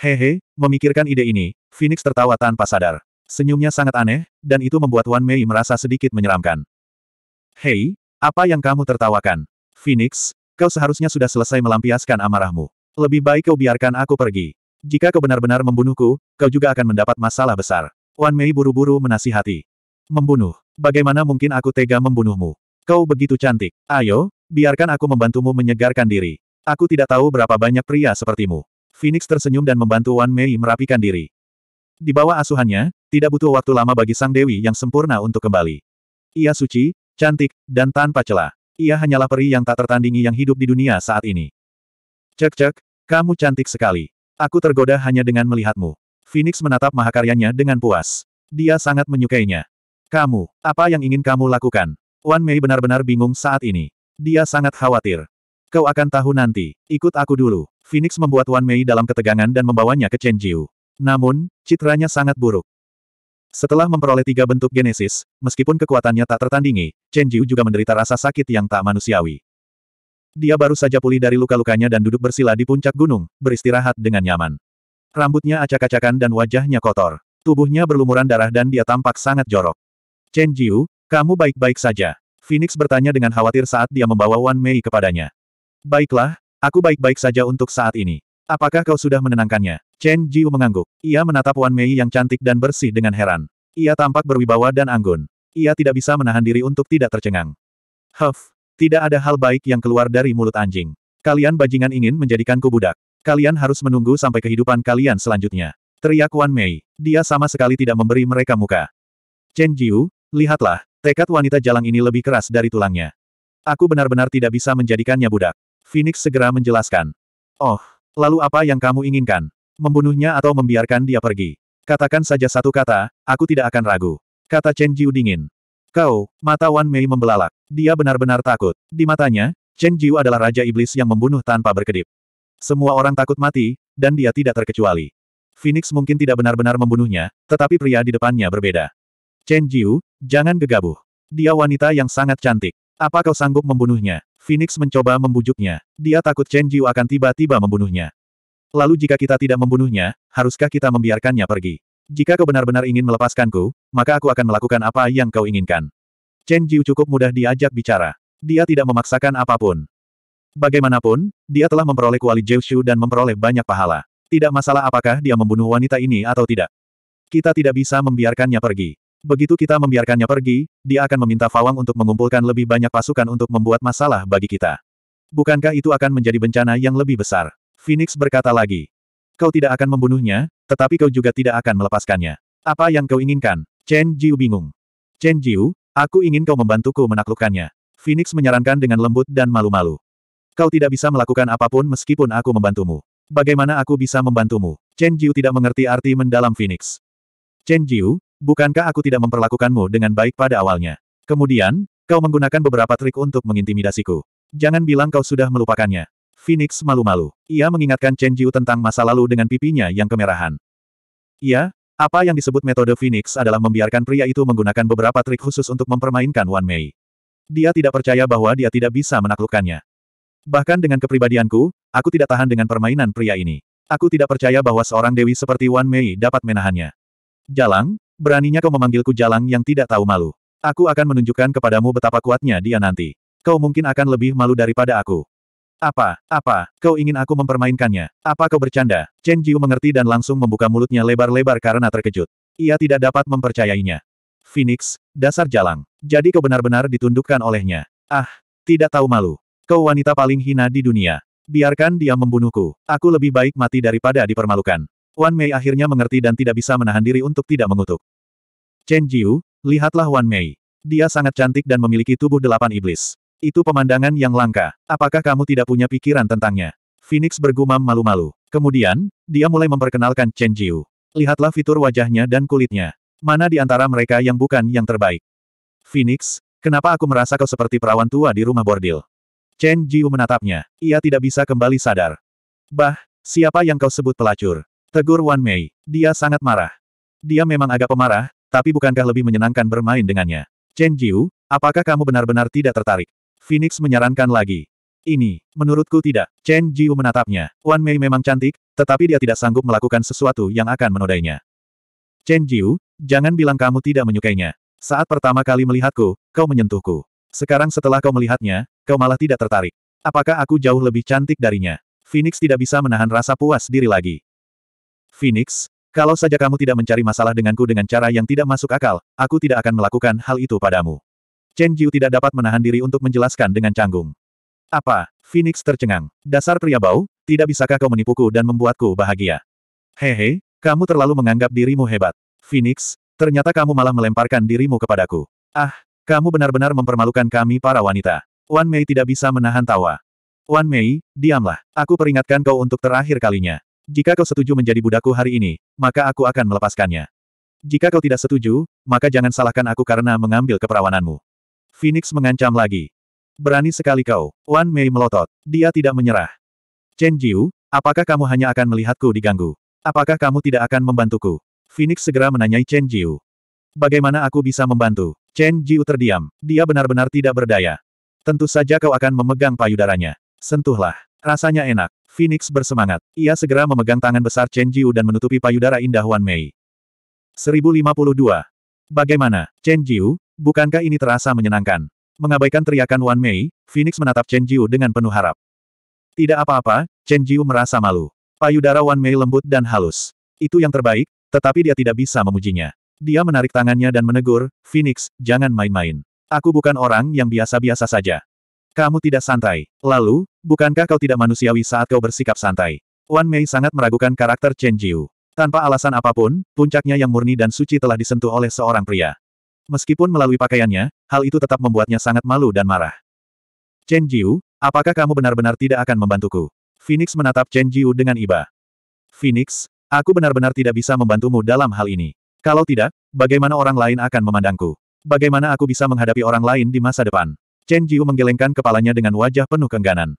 Hehe, memikirkan ide ini, Phoenix tertawa tanpa sadar. Senyumnya sangat aneh, dan itu membuat Wan Mei merasa sedikit menyeramkan. Hei, apa yang kamu tertawakan? Phoenix, kau seharusnya sudah selesai melampiaskan amarahmu. Lebih baik kau biarkan aku pergi. Jika kau benar-benar membunuhku, kau juga akan mendapat masalah besar. Wan Mei buru-buru menasihati. Membunuh? Bagaimana mungkin aku tega membunuhmu? Kau begitu cantik. Ayo, biarkan aku membantumu menyegarkan diri. Aku tidak tahu berapa banyak pria sepertimu. Phoenix tersenyum dan membantu Wan Mei merapikan diri. Di bawah asuhannya, tidak butuh waktu lama bagi sang dewi yang sempurna untuk kembali. Ia suci, cantik, dan tanpa celah. Ia hanyalah peri yang tak tertandingi yang hidup di dunia saat ini. Cek-cek, kamu cantik sekali. Aku tergoda hanya dengan melihatmu. Phoenix menatap mahakaryanya dengan puas. Dia sangat menyukainya. Kamu, apa yang ingin kamu lakukan? Wan Mei benar-benar bingung saat ini. Dia sangat khawatir. Kau akan tahu nanti, ikut aku dulu. Phoenix membuat Wan Mei dalam ketegangan dan membawanya ke Chen Jiu. Namun, citranya sangat buruk. Setelah memperoleh tiga bentuk genesis, meskipun kekuatannya tak tertandingi, Chen Jiu juga menderita rasa sakit yang tak manusiawi. Dia baru saja pulih dari luka-lukanya dan duduk bersila di puncak gunung, beristirahat dengan nyaman. Rambutnya acak-acakan dan wajahnya kotor. Tubuhnya berlumuran darah dan dia tampak sangat jorok. Chen Jiu, kamu baik-baik saja. Phoenix bertanya dengan khawatir saat dia membawa Wan Mei kepadanya. Baiklah, Aku baik-baik saja untuk saat ini. Apakah kau sudah menenangkannya? Chen Jiu mengangguk. Ia menatap Wan Mei yang cantik dan bersih dengan heran. Ia tampak berwibawa dan anggun. Ia tidak bisa menahan diri untuk tidak tercengang. Huff, tidak ada hal baik yang keluar dari mulut anjing. Kalian bajingan ingin menjadikanku budak. Kalian harus menunggu sampai kehidupan kalian selanjutnya. Teriak Wan Mei. Dia sama sekali tidak memberi mereka muka. Chen Jiu, lihatlah, tekad wanita jalang ini lebih keras dari tulangnya. Aku benar-benar tidak bisa menjadikannya budak. Phoenix segera menjelaskan. Oh, lalu apa yang kamu inginkan? Membunuhnya atau membiarkan dia pergi? Katakan saja satu kata, aku tidak akan ragu. Kata Chen Jiu dingin. Kau, mata Wan Mei membelalak. Dia benar-benar takut. Di matanya, Chen Jiu adalah Raja Iblis yang membunuh tanpa berkedip. Semua orang takut mati, dan dia tidak terkecuali. Phoenix mungkin tidak benar-benar membunuhnya, tetapi pria di depannya berbeda. Chen Jiu, jangan gegabah. Dia wanita yang sangat cantik. Apa kau sanggup membunuhnya? Phoenix mencoba membujuknya. Dia takut Chen Jiu akan tiba-tiba membunuhnya. Lalu jika kita tidak membunuhnya, haruskah kita membiarkannya pergi? Jika kau benar-benar ingin melepaskanku, maka aku akan melakukan apa yang kau inginkan. Chen Jiu cukup mudah diajak bicara. Dia tidak memaksakan apapun. Bagaimanapun, dia telah memperoleh kuali Shu dan memperoleh banyak pahala. Tidak masalah apakah dia membunuh wanita ini atau tidak. Kita tidak bisa membiarkannya pergi. Begitu kita membiarkannya pergi, dia akan meminta Fawang untuk mengumpulkan lebih banyak pasukan untuk membuat masalah bagi kita. Bukankah itu akan menjadi bencana yang lebih besar? Phoenix berkata lagi. Kau tidak akan membunuhnya, tetapi kau juga tidak akan melepaskannya. Apa yang kau inginkan? Chen Jiu bingung. Chen Jiu, aku ingin kau membantuku menaklukkannya. Phoenix menyarankan dengan lembut dan malu-malu. Kau tidak bisa melakukan apapun meskipun aku membantumu. Bagaimana aku bisa membantumu? Chen Jiu tidak mengerti arti mendalam Phoenix. Chen Jiu, Bukankah aku tidak memperlakukanmu dengan baik pada awalnya? Kemudian, kau menggunakan beberapa trik untuk mengintimidasiku. Jangan bilang kau sudah melupakannya. Phoenix malu-malu. Ia mengingatkan Chen Jiu tentang masa lalu dengan pipinya yang kemerahan. Iya, apa yang disebut metode Phoenix adalah membiarkan pria itu menggunakan beberapa trik khusus untuk mempermainkan Wan Mei. Dia tidak percaya bahwa dia tidak bisa menaklukkannya. Bahkan dengan kepribadianku, aku tidak tahan dengan permainan pria ini. Aku tidak percaya bahwa seorang dewi seperti Wan Mei dapat menahannya. Jalang, Beraninya kau memanggilku jalang yang tidak tahu malu. Aku akan menunjukkan kepadamu betapa kuatnya dia nanti. Kau mungkin akan lebih malu daripada aku. Apa, apa, kau ingin aku mempermainkannya? Apa kau bercanda? Chen Jiu mengerti dan langsung membuka mulutnya lebar-lebar karena terkejut. Ia tidak dapat mempercayainya. Phoenix, dasar jalang. Jadi kau benar-benar ditundukkan olehnya. Ah, tidak tahu malu. Kau wanita paling hina di dunia. Biarkan dia membunuhku. Aku lebih baik mati daripada dipermalukan. Wan Mei akhirnya mengerti dan tidak bisa menahan diri untuk tidak mengutuk. Chen Jiu, lihatlah Wan Mei. Dia sangat cantik dan memiliki tubuh delapan iblis. Itu pemandangan yang langka. Apakah kamu tidak punya pikiran tentangnya? Phoenix bergumam malu-malu. Kemudian, dia mulai memperkenalkan Chen Jiu. Lihatlah fitur wajahnya dan kulitnya. Mana di antara mereka yang bukan yang terbaik? Phoenix, kenapa aku merasa kau seperti perawan tua di rumah bordil? Chen Jiu menatapnya. Ia tidak bisa kembali sadar. Bah, siapa yang kau sebut pelacur? Tegur Wan Mei. Dia sangat marah. Dia memang agak pemarah, tapi bukankah lebih menyenangkan bermain dengannya? Chen Jiu, apakah kamu benar-benar tidak tertarik? Phoenix menyarankan lagi. Ini, menurutku tidak. Chen Jiu menatapnya. Wan Mei memang cantik, tetapi dia tidak sanggup melakukan sesuatu yang akan menodainya. Chen Jiu, jangan bilang kamu tidak menyukainya. Saat pertama kali melihatku, kau menyentuhku. Sekarang setelah kau melihatnya, kau malah tidak tertarik. Apakah aku jauh lebih cantik darinya? Phoenix tidak bisa menahan rasa puas diri lagi. Phoenix, kalau saja kamu tidak mencari masalah denganku dengan cara yang tidak masuk akal, aku tidak akan melakukan hal itu padamu. Chen Jiu tidak dapat menahan diri untuk menjelaskan dengan canggung. Apa? Phoenix tercengang. Dasar pria bau, tidak bisakah kau menipuku dan membuatku bahagia? Hehe, kamu terlalu menganggap dirimu hebat. Phoenix, ternyata kamu malah melemparkan dirimu kepadaku. Ah, kamu benar-benar mempermalukan kami para wanita. Wan Mei tidak bisa menahan tawa. Wan Mei, diamlah. Aku peringatkan kau untuk terakhir kalinya. Jika kau setuju menjadi budakku hari ini, maka aku akan melepaskannya. Jika kau tidak setuju, maka jangan salahkan aku karena mengambil keperawananmu. Phoenix mengancam lagi. Berani sekali kau. Wan Mei melotot. Dia tidak menyerah. Chen Jiu, apakah kamu hanya akan melihatku diganggu? Apakah kamu tidak akan membantuku? Phoenix segera menanyai Chen Jiu. Bagaimana aku bisa membantu? Chen Jiu terdiam. Dia benar-benar tidak berdaya. Tentu saja kau akan memegang payudaranya. Sentuhlah. Rasanya enak. Phoenix bersemangat. Ia segera memegang tangan besar Chen Jiu dan menutupi payudara indah Wan Mei. 1052. Bagaimana, Chen Jiu, bukankah ini terasa menyenangkan? Mengabaikan teriakan Wan Mei, Phoenix menatap Chen Jiu dengan penuh harap. Tidak apa-apa, Chen Jiu merasa malu. Payudara Wan Mei lembut dan halus. Itu yang terbaik, tetapi dia tidak bisa memujinya. Dia menarik tangannya dan menegur, Phoenix, jangan main-main. Aku bukan orang yang biasa-biasa saja. Kamu tidak santai. Lalu, bukankah kau tidak manusiawi saat kau bersikap santai? Wan Mei sangat meragukan karakter Chen Jiu. Tanpa alasan apapun, puncaknya yang murni dan suci telah disentuh oleh seorang pria. Meskipun melalui pakaiannya, hal itu tetap membuatnya sangat malu dan marah. Chen Jiu, apakah kamu benar-benar tidak akan membantuku? Phoenix menatap Chen Jiu dengan iba. Phoenix, aku benar-benar tidak bisa membantumu dalam hal ini. Kalau tidak, bagaimana orang lain akan memandangku? Bagaimana aku bisa menghadapi orang lain di masa depan? Chen Jiu menggelengkan kepalanya dengan wajah penuh kengganan.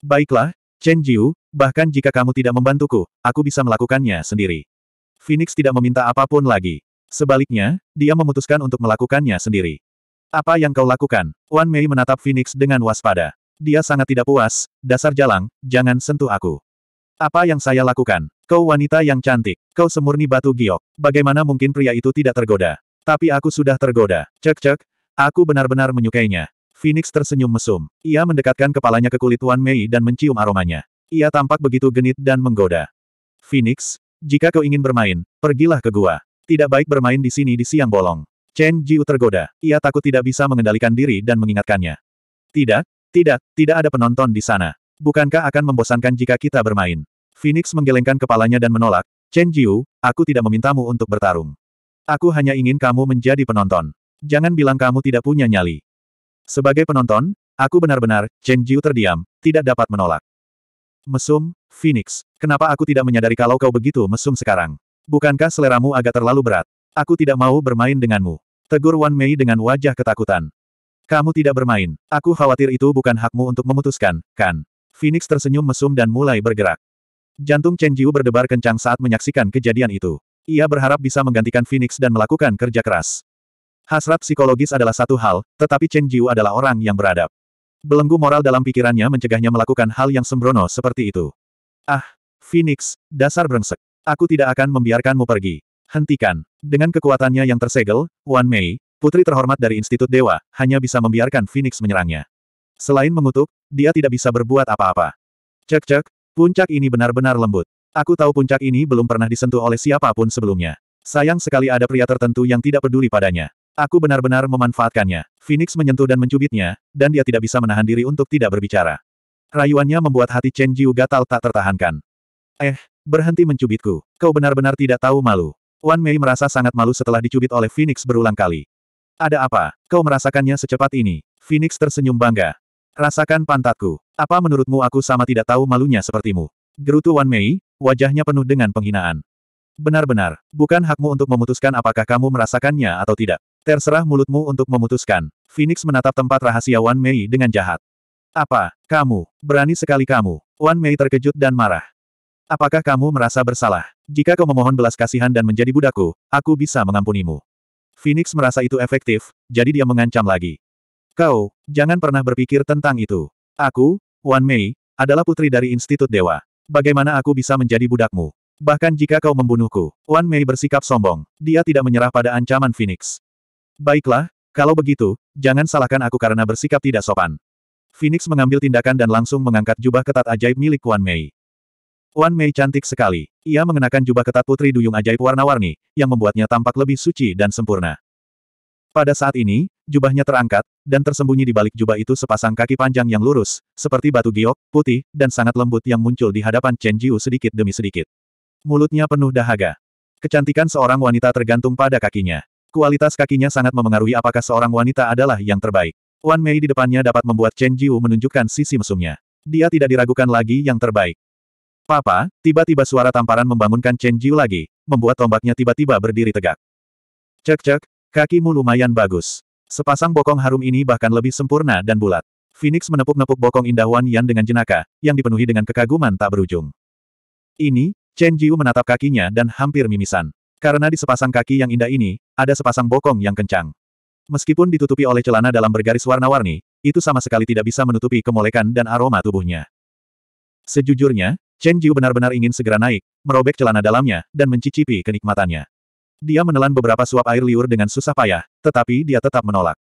Baiklah, Chen Jiu, bahkan jika kamu tidak membantuku, aku bisa melakukannya sendiri. Phoenix tidak meminta apapun lagi. Sebaliknya, dia memutuskan untuk melakukannya sendiri. Apa yang kau lakukan? Wan Mei menatap Phoenix dengan waspada. Dia sangat tidak puas, dasar jalang, jangan sentuh aku. Apa yang saya lakukan? Kau wanita yang cantik, kau semurni batu giok. Bagaimana mungkin pria itu tidak tergoda? Tapi aku sudah tergoda. Cek cek, aku benar-benar menyukainya. Phoenix tersenyum mesum. Ia mendekatkan kepalanya ke kulit Wan Mei dan mencium aromanya. Ia tampak begitu genit dan menggoda. Phoenix, jika kau ingin bermain, pergilah ke gua. Tidak baik bermain di sini di siang bolong. Chen Jiu tergoda. Ia takut tidak bisa mengendalikan diri dan mengingatkannya. Tidak, tidak, tidak ada penonton di sana. Bukankah akan membosankan jika kita bermain? Phoenix menggelengkan kepalanya dan menolak. Chen Jiu, aku tidak memintamu untuk bertarung. Aku hanya ingin kamu menjadi penonton. Jangan bilang kamu tidak punya nyali. Sebagai penonton, aku benar-benar, Chen Jiu terdiam, tidak dapat menolak. Mesum, Phoenix, kenapa aku tidak menyadari kalau kau begitu mesum sekarang? Bukankah seleramu agak terlalu berat? Aku tidak mau bermain denganmu. Tegur Wan Mei dengan wajah ketakutan. Kamu tidak bermain. Aku khawatir itu bukan hakmu untuk memutuskan, kan? Phoenix tersenyum mesum dan mulai bergerak. Jantung Chen Jiu berdebar kencang saat menyaksikan kejadian itu. Ia berharap bisa menggantikan Phoenix dan melakukan kerja keras. Hasrat psikologis adalah satu hal, tetapi Chen Jiu adalah orang yang beradab. Belenggu moral dalam pikirannya mencegahnya melakukan hal yang sembrono seperti itu. Ah, Phoenix, dasar brengsek. Aku tidak akan membiarkanmu pergi. Hentikan. Dengan kekuatannya yang tersegel, Wan Mei, putri terhormat dari Institut Dewa, hanya bisa membiarkan Phoenix menyerangnya. Selain mengutuk, dia tidak bisa berbuat apa-apa. Cek-cek, puncak ini benar-benar lembut. Aku tahu puncak ini belum pernah disentuh oleh siapapun sebelumnya. Sayang sekali ada pria tertentu yang tidak peduli padanya. Aku benar-benar memanfaatkannya. Phoenix menyentuh dan mencubitnya, dan dia tidak bisa menahan diri untuk tidak berbicara. Rayuannya membuat hati Chen Jiu gatal tak tertahankan. Eh, berhenti mencubitku. Kau benar-benar tidak tahu malu. Wan Mei merasa sangat malu setelah dicubit oleh Phoenix berulang kali. Ada apa? Kau merasakannya secepat ini. Phoenix tersenyum bangga. Rasakan pantatku. Apa menurutmu aku sama tidak tahu malunya sepertimu? Gerutu Wan Mei, wajahnya penuh dengan penghinaan. Benar-benar, bukan hakmu untuk memutuskan apakah kamu merasakannya atau tidak. Terserah mulutmu untuk memutuskan. Phoenix menatap tempat rahasia Wan Mei dengan jahat. Apa, kamu, berani sekali kamu. Wan Mei terkejut dan marah. Apakah kamu merasa bersalah? Jika kau memohon belas kasihan dan menjadi budakku, aku bisa mengampunimu. Phoenix merasa itu efektif, jadi dia mengancam lagi. Kau, jangan pernah berpikir tentang itu. Aku, Wan Mei, adalah putri dari Institut Dewa. Bagaimana aku bisa menjadi budakmu? Bahkan jika kau membunuhku, Wan Mei bersikap sombong. Dia tidak menyerah pada ancaman Phoenix. Baiklah, kalau begitu, jangan salahkan aku karena bersikap tidak sopan. Phoenix mengambil tindakan dan langsung mengangkat jubah ketat ajaib milik Wan Mei. Wan Mei cantik sekali. Ia mengenakan jubah ketat putri duyung ajaib warna-warni, yang membuatnya tampak lebih suci dan sempurna. Pada saat ini, jubahnya terangkat, dan tersembunyi di balik jubah itu sepasang kaki panjang yang lurus, seperti batu giok, putih, dan sangat lembut yang muncul di hadapan Chen Jiu sedikit demi sedikit. Mulutnya penuh dahaga. Kecantikan seorang wanita tergantung pada kakinya. Kualitas kakinya sangat memengaruhi apakah seorang wanita adalah yang terbaik. Wan Mei di depannya dapat membuat Chen Jiu menunjukkan sisi mesumnya. Dia tidak diragukan lagi yang terbaik. Papa, tiba-tiba suara tamparan membangunkan Chen Jiu lagi, membuat tombaknya tiba-tiba berdiri tegak. Cek-cek, kakimu lumayan bagus. Sepasang bokong harum ini bahkan lebih sempurna dan bulat. Phoenix menepuk-nepuk bokong indah Wan Yan dengan jenaka, yang dipenuhi dengan kekaguman tak berujung. Ini, Chen Jiu menatap kakinya dan hampir mimisan. Karena di sepasang kaki yang indah ini, ada sepasang bokong yang kencang. Meskipun ditutupi oleh celana dalam bergaris warna-warni, itu sama sekali tidak bisa menutupi kemolekan dan aroma tubuhnya. Sejujurnya, Chen Jiu benar-benar ingin segera naik, merobek celana dalamnya, dan mencicipi kenikmatannya. Dia menelan beberapa suap air liur dengan susah payah, tetapi dia tetap menolak.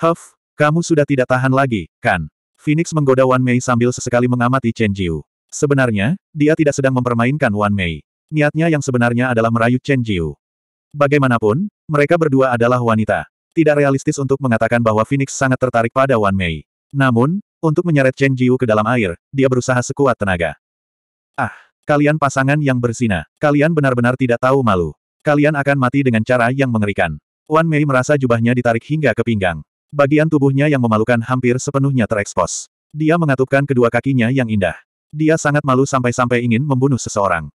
Huff, kamu sudah tidak tahan lagi, kan? Phoenix menggoda Wan Mei sambil sesekali mengamati Chen Jiu. Sebenarnya, dia tidak sedang mempermainkan Wan Mei niatnya yang sebenarnya adalah merayu Chen Jiu. Bagaimanapun, mereka berdua adalah wanita. Tidak realistis untuk mengatakan bahwa Phoenix sangat tertarik pada Wan Mei. Namun, untuk menyeret Chen Jiu ke dalam air, dia berusaha sekuat tenaga. Ah, kalian pasangan yang bersina. Kalian benar-benar tidak tahu malu. Kalian akan mati dengan cara yang mengerikan. Wan Mei merasa jubahnya ditarik hingga ke pinggang. Bagian tubuhnya yang memalukan hampir sepenuhnya terekspos. Dia mengatupkan kedua kakinya yang indah. Dia sangat malu sampai-sampai ingin membunuh seseorang.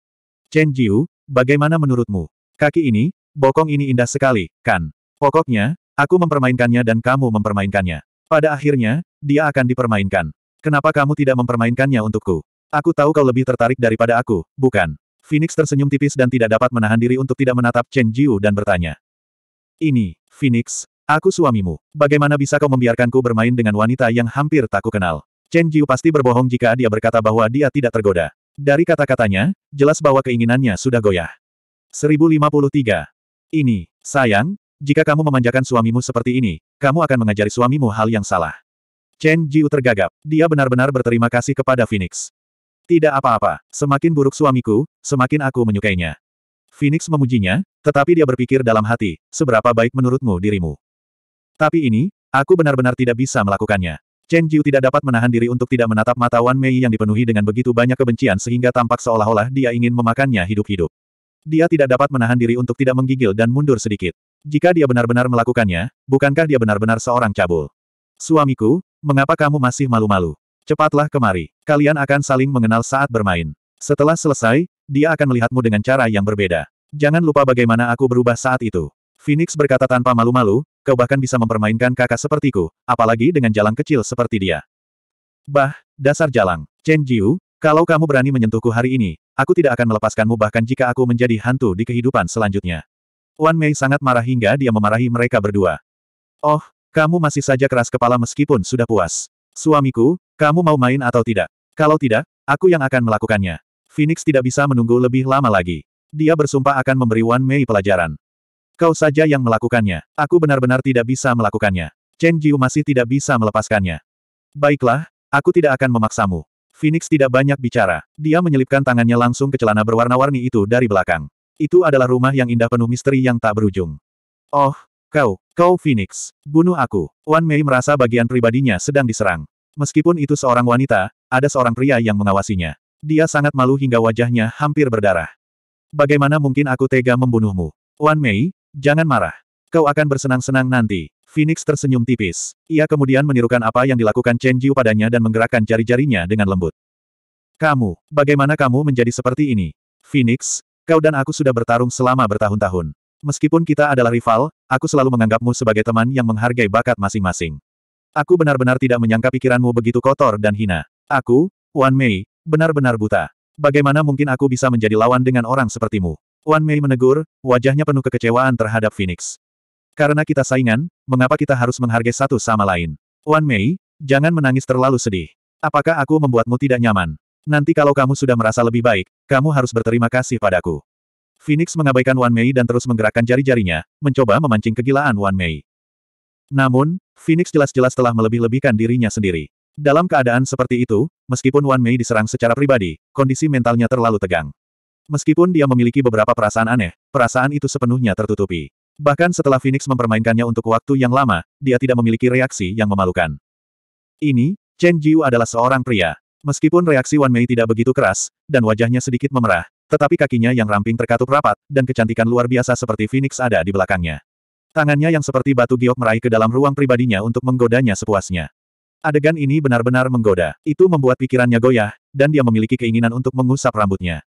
Chen Jiu, bagaimana menurutmu? Kaki ini, bokong ini indah sekali, kan? Pokoknya, aku mempermainkannya dan kamu mempermainkannya. Pada akhirnya, dia akan dipermainkan. Kenapa kamu tidak mempermainkannya untukku? Aku tahu kau lebih tertarik daripada aku, bukan? Phoenix tersenyum tipis dan tidak dapat menahan diri untuk tidak menatap Chen Jiu dan bertanya. Ini, Phoenix, aku suamimu. Bagaimana bisa kau membiarkanku bermain dengan wanita yang hampir tak kukenal? Chen Jiu pasti berbohong jika dia berkata bahwa dia tidak tergoda. Dari kata-katanya, jelas bahwa keinginannya sudah goyah. 1053. Ini, sayang, jika kamu memanjakan suamimu seperti ini, kamu akan mengajari suamimu hal yang salah. Chen Jiu tergagap. Dia benar-benar berterima kasih kepada Phoenix. Tidak apa-apa, semakin buruk suamiku, semakin aku menyukainya. Phoenix memujinya, tetapi dia berpikir dalam hati, seberapa baik menurutmu dirimu. Tapi ini, aku benar-benar tidak bisa melakukannya. Chen Jiu tidak dapat menahan diri untuk tidak menatap mata Wan Mei yang dipenuhi dengan begitu banyak kebencian sehingga tampak seolah-olah dia ingin memakannya hidup-hidup. Dia tidak dapat menahan diri untuk tidak menggigil dan mundur sedikit. Jika dia benar-benar melakukannya, bukankah dia benar-benar seorang cabul? Suamiku, mengapa kamu masih malu-malu? Cepatlah kemari. Kalian akan saling mengenal saat bermain. Setelah selesai, dia akan melihatmu dengan cara yang berbeda. Jangan lupa bagaimana aku berubah saat itu. Phoenix berkata tanpa malu-malu, kau bahkan bisa mempermainkan kakak sepertiku, apalagi dengan jalan kecil seperti dia. Bah, dasar jalang, Chen Jiu, kalau kamu berani menyentuhku hari ini, aku tidak akan melepaskanmu bahkan jika aku menjadi hantu di kehidupan selanjutnya. Wan Mei sangat marah hingga dia memarahi mereka berdua. Oh, kamu masih saja keras kepala meskipun sudah puas. Suamiku, kamu mau main atau tidak? Kalau tidak, aku yang akan melakukannya. Phoenix tidak bisa menunggu lebih lama lagi. Dia bersumpah akan memberi Wan Mei pelajaran. Kau saja yang melakukannya. Aku benar-benar tidak bisa melakukannya. Chen Jiu masih tidak bisa melepaskannya. Baiklah, aku tidak akan memaksamu. Phoenix tidak banyak bicara. Dia menyelipkan tangannya langsung ke celana berwarna-warni itu dari belakang. Itu adalah rumah yang indah penuh misteri yang tak berujung. Oh, kau, kau Phoenix, bunuh aku. Wan Mei merasa bagian pribadinya sedang diserang. Meskipun itu seorang wanita, ada seorang pria yang mengawasinya. Dia sangat malu hingga wajahnya hampir berdarah. Bagaimana mungkin aku tega membunuhmu? Wan Mei, Jangan marah. Kau akan bersenang-senang nanti. Phoenix tersenyum tipis. Ia kemudian menirukan apa yang dilakukan Chen Jiu padanya dan menggerakkan jari-jarinya dengan lembut. Kamu, bagaimana kamu menjadi seperti ini? Phoenix, kau dan aku sudah bertarung selama bertahun-tahun. Meskipun kita adalah rival, aku selalu menganggapmu sebagai teman yang menghargai bakat masing-masing. Aku benar-benar tidak menyangka pikiranmu begitu kotor dan hina. Aku, Wan Mei, benar-benar buta. Bagaimana mungkin aku bisa menjadi lawan dengan orang sepertimu? Wan Mei menegur, wajahnya penuh kekecewaan terhadap Phoenix. Karena kita saingan, mengapa kita harus menghargai satu sama lain? Wan Mei, jangan menangis terlalu sedih. Apakah aku membuatmu tidak nyaman? Nanti kalau kamu sudah merasa lebih baik, kamu harus berterima kasih padaku. Phoenix mengabaikan Wan Mei dan terus menggerakkan jari-jarinya, mencoba memancing kegilaan Wan Mei. Namun, Phoenix jelas-jelas telah melebih-lebihkan dirinya sendiri. Dalam keadaan seperti itu, meskipun Wan Mei diserang secara pribadi, kondisi mentalnya terlalu tegang. Meskipun dia memiliki beberapa perasaan aneh, perasaan itu sepenuhnya tertutupi. Bahkan setelah Phoenix mempermainkannya untuk waktu yang lama, dia tidak memiliki reaksi yang memalukan. Ini, Chen Jiu adalah seorang pria. Meskipun reaksi Wan Mei tidak begitu keras, dan wajahnya sedikit memerah, tetapi kakinya yang ramping terkatup rapat, dan kecantikan luar biasa seperti Phoenix ada di belakangnya. Tangannya yang seperti batu giok meraih ke dalam ruang pribadinya untuk menggodanya sepuasnya. Adegan ini benar-benar menggoda. Itu membuat pikirannya goyah, dan dia memiliki keinginan untuk mengusap rambutnya.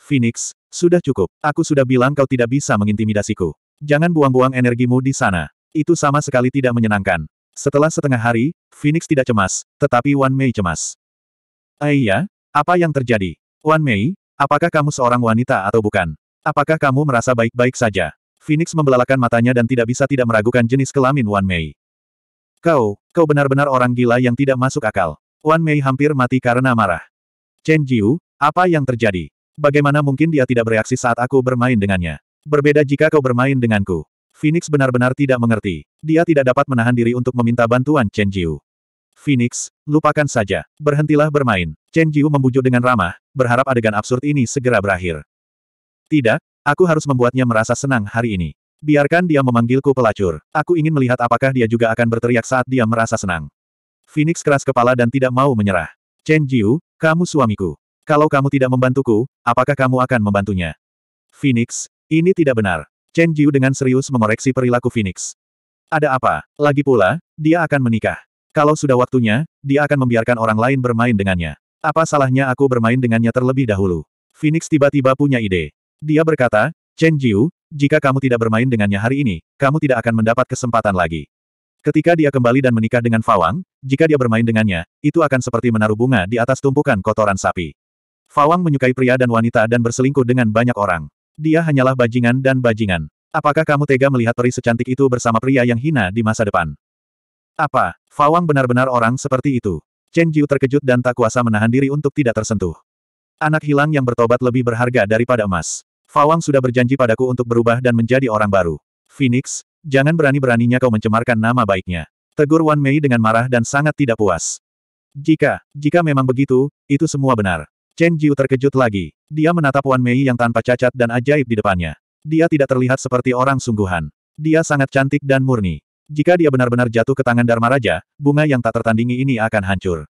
Phoenix, sudah cukup. Aku sudah bilang kau tidak bisa mengintimidasiku. Jangan buang-buang energimu di sana. Itu sama sekali tidak menyenangkan. Setelah setengah hari, Phoenix tidak cemas, tetapi Wan Mei cemas. Aiya, eh, apa yang terjadi? Wan Mei, apakah kamu seorang wanita atau bukan? Apakah kamu merasa baik-baik saja? Phoenix membelalakan matanya dan tidak bisa tidak meragukan jenis kelamin Wan Mei. Kau, kau benar-benar orang gila yang tidak masuk akal. Wan Mei hampir mati karena marah. Chen Jiu, apa yang terjadi? Bagaimana mungkin dia tidak bereaksi saat aku bermain dengannya? Berbeda jika kau bermain denganku. Phoenix benar-benar tidak mengerti. Dia tidak dapat menahan diri untuk meminta bantuan Chen Jiu. Phoenix, lupakan saja. Berhentilah bermain. Chen Jiu membujuk dengan ramah, berharap adegan absurd ini segera berakhir. Tidak, aku harus membuatnya merasa senang hari ini. Biarkan dia memanggilku pelacur. Aku ingin melihat apakah dia juga akan berteriak saat dia merasa senang. Phoenix keras kepala dan tidak mau menyerah. Chen Jiu, kamu suamiku. Kalau kamu tidak membantuku, apakah kamu akan membantunya? Phoenix, ini tidak benar. Chen Jiu dengan serius mengoreksi perilaku Phoenix. Ada apa? Lagi pula, dia akan menikah. Kalau sudah waktunya, dia akan membiarkan orang lain bermain dengannya. Apa salahnya aku bermain dengannya terlebih dahulu? Phoenix tiba-tiba punya ide. Dia berkata, Chen Jiu, jika kamu tidak bermain dengannya hari ini, kamu tidak akan mendapat kesempatan lagi. Ketika dia kembali dan menikah dengan Fawang, jika dia bermain dengannya, itu akan seperti menaruh bunga di atas tumpukan kotoran sapi. Fawang menyukai pria dan wanita dan berselingkuh dengan banyak orang. Dia hanyalah bajingan dan bajingan. Apakah kamu tega melihat peri secantik itu bersama pria yang hina di masa depan? Apa, Fawang benar-benar orang seperti itu? Chen Jiu terkejut dan tak kuasa menahan diri untuk tidak tersentuh. Anak hilang yang bertobat lebih berharga daripada emas. Fawang sudah berjanji padaku untuk berubah dan menjadi orang baru. Phoenix, jangan berani-beraninya kau mencemarkan nama baiknya. Tegur Wan Mei dengan marah dan sangat tidak puas. Jika, jika memang begitu, itu semua benar. Chen Jiu terkejut lagi. Dia menatap Wan Mei yang tanpa cacat dan ajaib di depannya. Dia tidak terlihat seperti orang sungguhan. Dia sangat cantik dan murni. Jika dia benar-benar jatuh ke tangan Dharma Raja, bunga yang tak tertandingi ini akan hancur.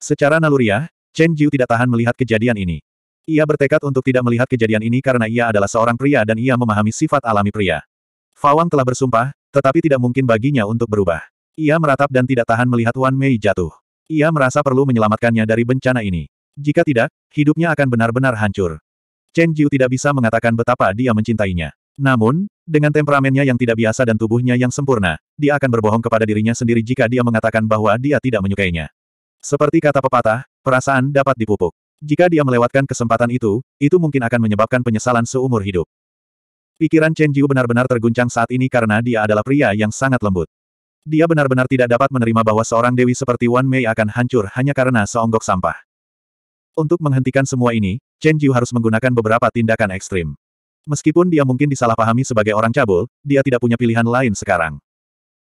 Secara naluriah, Chen Jiu tidak tahan melihat kejadian ini. Ia bertekad untuk tidak melihat kejadian ini karena ia adalah seorang pria dan ia memahami sifat alami pria. Fawang telah bersumpah, tetapi tidak mungkin baginya untuk berubah. Ia meratap dan tidak tahan melihat Wan Mei jatuh. Ia merasa perlu menyelamatkannya dari bencana ini. Jika tidak, hidupnya akan benar-benar hancur. Chen Jiu tidak bisa mengatakan betapa dia mencintainya. Namun, dengan temperamennya yang tidak biasa dan tubuhnya yang sempurna, dia akan berbohong kepada dirinya sendiri jika dia mengatakan bahwa dia tidak menyukainya. Seperti kata pepatah, perasaan dapat dipupuk. Jika dia melewatkan kesempatan itu, itu mungkin akan menyebabkan penyesalan seumur hidup. Pikiran Chen Jiu benar-benar terguncang saat ini karena dia adalah pria yang sangat lembut. Dia benar-benar tidak dapat menerima bahwa seorang dewi seperti Wan Mei akan hancur hanya karena seonggok sampah. Untuk menghentikan semua ini, Chen Jiu harus menggunakan beberapa tindakan ekstrim. Meskipun dia mungkin disalahpahami sebagai orang cabul, dia tidak punya pilihan lain sekarang.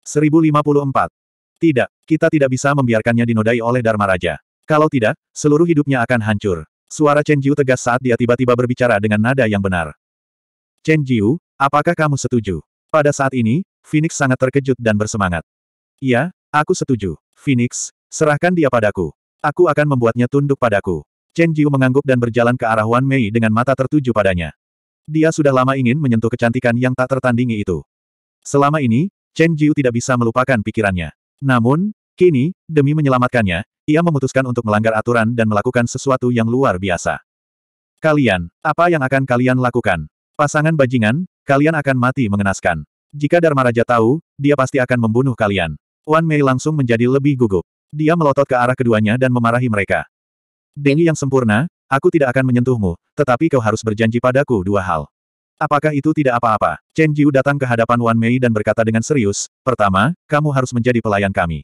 1054. Tidak, kita tidak bisa membiarkannya dinodai oleh Dharma Raja. Kalau tidak, seluruh hidupnya akan hancur. Suara Chen Jiu tegas saat dia tiba-tiba berbicara dengan nada yang benar. Chen Jiu, apakah kamu setuju? Pada saat ini, Phoenix sangat terkejut dan bersemangat. Iya, aku setuju. Phoenix, serahkan dia padaku. Aku akan membuatnya tunduk padaku. Chen Jiu mengangguk dan berjalan ke arah Wan Mei dengan mata tertuju padanya. Dia sudah lama ingin menyentuh kecantikan yang tak tertandingi itu. Selama ini, Chen Jiu tidak bisa melupakan pikirannya. Namun, kini, demi menyelamatkannya, ia memutuskan untuk melanggar aturan dan melakukan sesuatu yang luar biasa. Kalian, apa yang akan kalian lakukan? Pasangan bajingan, kalian akan mati mengenaskan. Jika Dharma Raja tahu, dia pasti akan membunuh kalian. Wan Mei langsung menjadi lebih gugup. Dia melotot ke arah keduanya dan memarahi mereka. Dengi yang sempurna, aku tidak akan menyentuhmu, tetapi kau harus berjanji padaku dua hal. Apakah itu tidak apa-apa? Chen Jiu datang ke hadapan Wan Mei dan berkata dengan serius, pertama, kamu harus menjadi pelayan kami.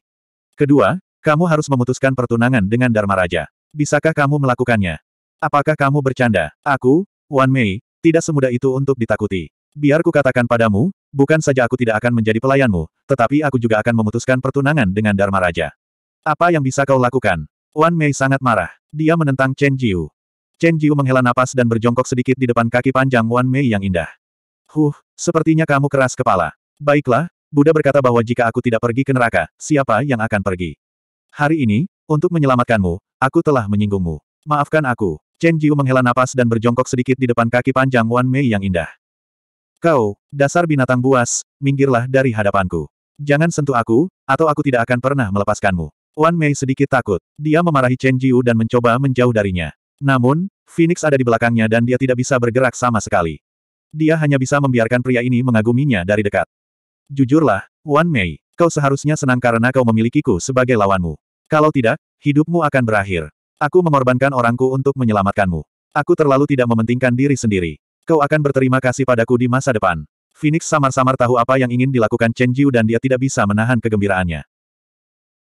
Kedua, kamu harus memutuskan pertunangan dengan Dharma Raja. Bisakah kamu melakukannya? Apakah kamu bercanda? Aku, Wan Mei, tidak semudah itu untuk ditakuti. Biar kukatakan padamu, bukan saja aku tidak akan menjadi pelayanmu, tetapi aku juga akan memutuskan pertunangan dengan Dharma Raja. Apa yang bisa kau lakukan? Wan Mei sangat marah. Dia menentang Chen Jiu. Chen Jiu menghela napas dan berjongkok sedikit di depan kaki panjang Wan Mei yang indah. Huh, sepertinya kamu keras kepala. Baiklah, Buddha berkata bahwa jika aku tidak pergi ke neraka, siapa yang akan pergi? Hari ini, untuk menyelamatkanmu, aku telah menyinggungmu. Maafkan aku. Chen Jiu menghela napas dan berjongkok sedikit di depan kaki panjang Wan Mei yang indah. Kau, dasar binatang buas, minggirlah dari hadapanku. Jangan sentuh aku, atau aku tidak akan pernah melepaskanmu. Wan Mei sedikit takut. Dia memarahi Chen Jiu dan mencoba menjauh darinya. Namun, Phoenix ada di belakangnya dan dia tidak bisa bergerak sama sekali. Dia hanya bisa membiarkan pria ini mengaguminya dari dekat. Jujurlah, Wan Mei, kau seharusnya senang karena kau memilikiku sebagai lawanmu. Kalau tidak, hidupmu akan berakhir. Aku mengorbankan orangku untuk menyelamatkanmu. Aku terlalu tidak mementingkan diri sendiri. Kau akan berterima kasih padaku di masa depan. Phoenix samar-samar tahu apa yang ingin dilakukan Chen Jiu dan dia tidak bisa menahan kegembiraannya.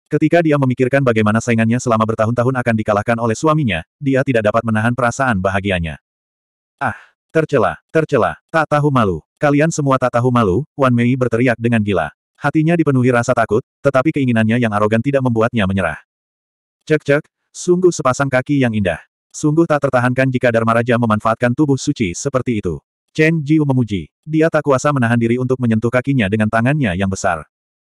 Ketika dia memikirkan bagaimana saingannya selama bertahun-tahun akan dikalahkan oleh suaminya, dia tidak dapat menahan perasaan bahagianya. Ah, tercela, tercela, tak tahu malu. Kalian semua tak tahu malu, Wan Mei berteriak dengan gila. Hatinya dipenuhi rasa takut, tetapi keinginannya yang arogan tidak membuatnya menyerah. Cek-cek, sungguh sepasang kaki yang indah. Sungguh tak tertahankan jika Dharma Raja memanfaatkan tubuh suci seperti itu. Chen Jiu memuji. Dia tak kuasa menahan diri untuk menyentuh kakinya dengan tangannya yang besar.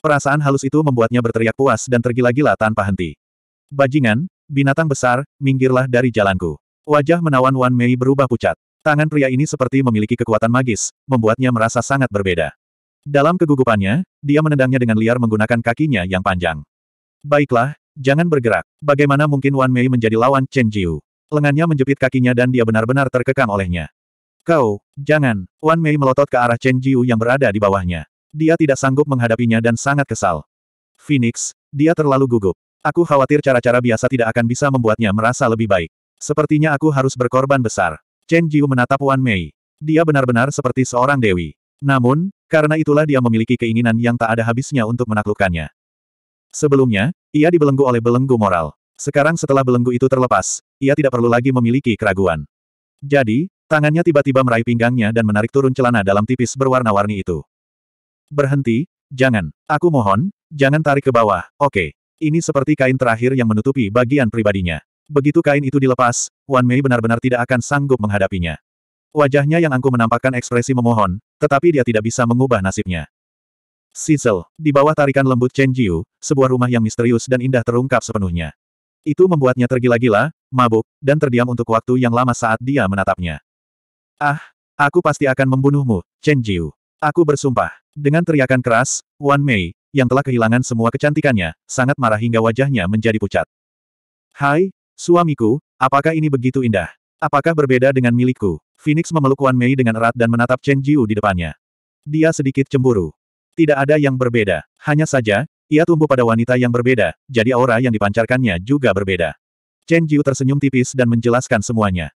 Perasaan halus itu membuatnya berteriak puas dan tergila-gila tanpa henti. Bajingan, binatang besar, minggirlah dari jalanku. Wajah menawan Wan Mei berubah pucat. Tangan pria ini seperti memiliki kekuatan magis, membuatnya merasa sangat berbeda. Dalam kegugupannya, dia menendangnya dengan liar menggunakan kakinya yang panjang. Baiklah, jangan bergerak. Bagaimana mungkin Wan Mei menjadi lawan Chen Jiu? Lengannya menjepit kakinya dan dia benar-benar terkekang olehnya. Kau, jangan. Wan Mei melotot ke arah Chen Jiu yang berada di bawahnya. Dia tidak sanggup menghadapinya dan sangat kesal. Phoenix, dia terlalu gugup. Aku khawatir cara-cara biasa tidak akan bisa membuatnya merasa lebih baik. Sepertinya aku harus berkorban besar. Chen Jiu menatap Wan Mei. Dia benar-benar seperti seorang dewi. Namun, karena itulah dia memiliki keinginan yang tak ada habisnya untuk menaklukkannya. Sebelumnya, ia dibelenggu oleh belenggu moral. Sekarang setelah belenggu itu terlepas, ia tidak perlu lagi memiliki keraguan. Jadi, tangannya tiba-tiba meraih pinggangnya dan menarik turun celana dalam tipis berwarna-warni itu. Berhenti, jangan. Aku mohon, jangan tarik ke bawah, oke. Ini seperti kain terakhir yang menutupi bagian pribadinya. Begitu kain itu dilepas, Wan Mei benar-benar tidak akan sanggup menghadapinya. Wajahnya yang angkuh menampakkan ekspresi memohon, tetapi dia tidak bisa mengubah nasibnya. Sizzle, di bawah tarikan lembut Chen Jiu, sebuah rumah yang misterius dan indah terungkap sepenuhnya. Itu membuatnya tergila-gila, mabuk, dan terdiam untuk waktu yang lama saat dia menatapnya. Ah, aku pasti akan membunuhmu, Chen Jiu. Aku bersumpah. Dengan teriakan keras, Wan Mei, yang telah kehilangan semua kecantikannya, sangat marah hingga wajahnya menjadi pucat. Hai, suamiku, apakah ini begitu indah? Apakah berbeda dengan milikku? Phoenix memeluk Wan Mei dengan erat dan menatap Chen Jiu di depannya. Dia sedikit cemburu. Tidak ada yang berbeda. Hanya saja, ia tumbuh pada wanita yang berbeda, jadi aura yang dipancarkannya juga berbeda. Chen Jiu tersenyum tipis dan menjelaskan semuanya.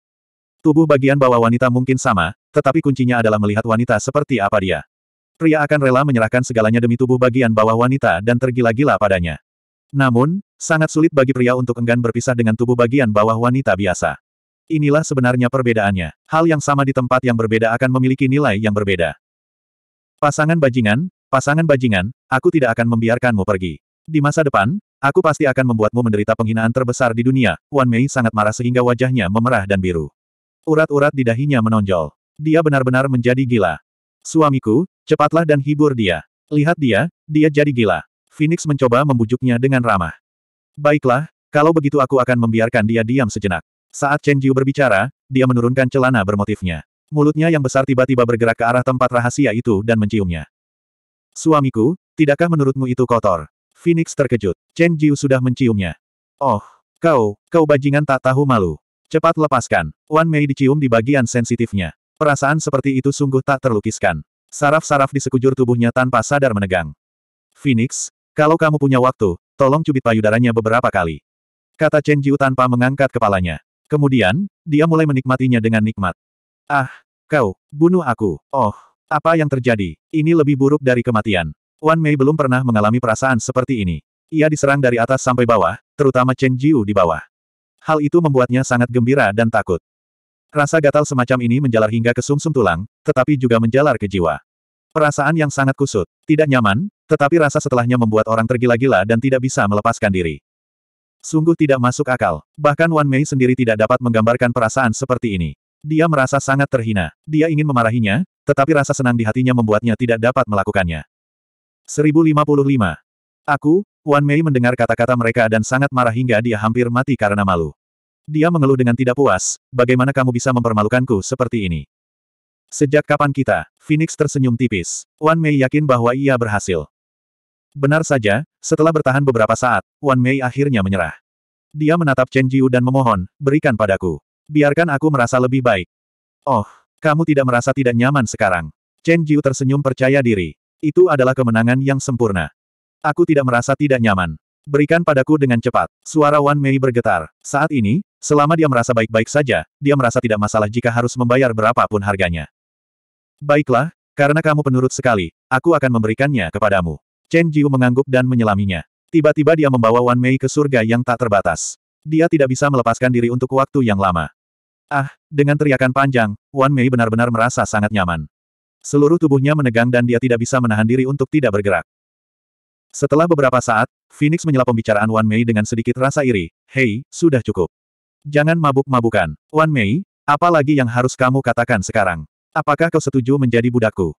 Tubuh bagian bawah wanita mungkin sama, tetapi kuncinya adalah melihat wanita seperti apa dia. Pria akan rela menyerahkan segalanya demi tubuh bagian bawah wanita dan tergila-gila padanya. Namun, sangat sulit bagi pria untuk enggan berpisah dengan tubuh bagian bawah wanita biasa. Inilah sebenarnya perbedaannya. Hal yang sama di tempat yang berbeda akan memiliki nilai yang berbeda. Pasangan bajingan, pasangan bajingan, aku tidak akan membiarkanmu pergi. Di masa depan, aku pasti akan membuatmu menderita penghinaan terbesar di dunia. Wan Mei sangat marah sehingga wajahnya memerah dan biru. Urat-urat di dahinya menonjol. Dia benar-benar menjadi gila. Suamiku, cepatlah dan hibur dia. Lihat dia, dia jadi gila. Phoenix mencoba membujuknya dengan ramah. Baiklah, kalau begitu aku akan membiarkan dia diam sejenak. Saat Chen Jiu berbicara, dia menurunkan celana bermotifnya. Mulutnya yang besar tiba-tiba bergerak ke arah tempat rahasia itu dan menciumnya. Suamiku, tidakkah menurutmu itu kotor? Phoenix terkejut. Chen Jiu sudah menciumnya. Oh, kau, kau bajingan tak tahu malu. Cepat lepaskan. Wan Mei dicium di bagian sensitifnya. Perasaan seperti itu sungguh tak terlukiskan. Saraf-saraf di sekujur tubuhnya tanpa sadar menegang. Phoenix, kalau kamu punya waktu, tolong cubit payudaranya beberapa kali. Kata Chen Jiu tanpa mengangkat kepalanya. Kemudian, dia mulai menikmatinya dengan nikmat. Ah, kau, bunuh aku. Oh, apa yang terjadi? Ini lebih buruk dari kematian. Wan Mei belum pernah mengalami perasaan seperti ini. Ia diserang dari atas sampai bawah, terutama Chen Jiu di bawah. Hal itu membuatnya sangat gembira dan takut. Rasa gatal semacam ini menjalar hingga ke sumsum -sum tulang, tetapi juga menjalar ke jiwa. Perasaan yang sangat kusut, tidak nyaman, tetapi rasa setelahnya membuat orang tergila-gila dan tidak bisa melepaskan diri. Sungguh tidak masuk akal. Bahkan Wan Mei sendiri tidak dapat menggambarkan perasaan seperti ini. Dia merasa sangat terhina. Dia ingin memarahinya, tetapi rasa senang di hatinya membuatnya tidak dapat melakukannya. 1055. Aku, Wan Mei mendengar kata-kata mereka dan sangat marah hingga dia hampir mati karena malu. Dia mengeluh dengan tidak puas, bagaimana kamu bisa mempermalukanku seperti ini? Sejak kapan kita? Phoenix tersenyum tipis. Wan Mei yakin bahwa ia berhasil. Benar saja, setelah bertahan beberapa saat, Wan Mei akhirnya menyerah. Dia menatap Chen Jiu dan memohon, berikan padaku. Biarkan aku merasa lebih baik. Oh, kamu tidak merasa tidak nyaman sekarang. Chen Jiu tersenyum percaya diri. Itu adalah kemenangan yang sempurna. Aku tidak merasa tidak nyaman. Berikan padaku dengan cepat. Suara Wan Mei bergetar. Saat ini, selama dia merasa baik-baik saja, dia merasa tidak masalah jika harus membayar berapapun harganya. Baiklah, karena kamu penurut sekali, aku akan memberikannya kepadamu. Chen Jiu mengangguk dan menyelaminya. Tiba-tiba dia membawa Wan Mei ke surga yang tak terbatas. Dia tidak bisa melepaskan diri untuk waktu yang lama. Ah, dengan teriakan panjang, Wan Mei benar-benar merasa sangat nyaman. Seluruh tubuhnya menegang dan dia tidak bisa menahan diri untuk tidak bergerak. Setelah beberapa saat, Phoenix menyela pembicaraan Wan Mei dengan sedikit rasa iri. Hei, sudah cukup. Jangan mabuk-mabukan. Wan Mei, apa lagi yang harus kamu katakan sekarang? Apakah kau setuju menjadi budakku?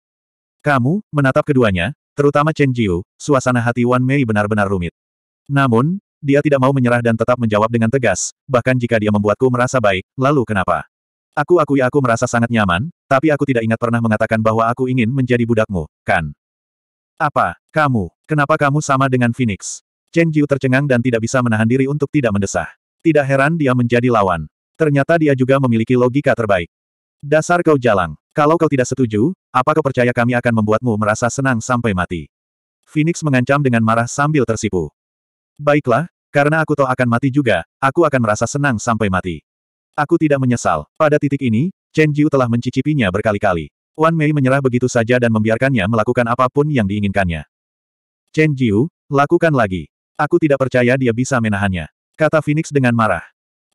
Kamu, menatap keduanya, terutama Chen Jiu, suasana hati Wan Mei benar-benar rumit. Namun, dia tidak mau menyerah dan tetap menjawab dengan tegas, bahkan jika dia membuatku merasa baik, lalu kenapa? Aku akui aku merasa sangat nyaman, tapi aku tidak ingat pernah mengatakan bahwa aku ingin menjadi budakmu, kan? Apa, kamu, Kenapa kamu sama dengan Phoenix? Chen Jiu tercengang dan tidak bisa menahan diri untuk tidak mendesah. Tidak heran dia menjadi lawan. Ternyata dia juga memiliki logika terbaik. Dasar kau jalang. Kalau kau tidak setuju, apa kau percaya kami akan membuatmu merasa senang sampai mati? Phoenix mengancam dengan marah sambil tersipu. Baiklah, karena aku toh akan mati juga, aku akan merasa senang sampai mati. Aku tidak menyesal. Pada titik ini, Chen Jiu telah mencicipinya berkali-kali. Wan Mei menyerah begitu saja dan membiarkannya melakukan apapun yang diinginkannya. Chen Jiu, lakukan lagi. Aku tidak percaya dia bisa menahannya. Kata Phoenix dengan marah.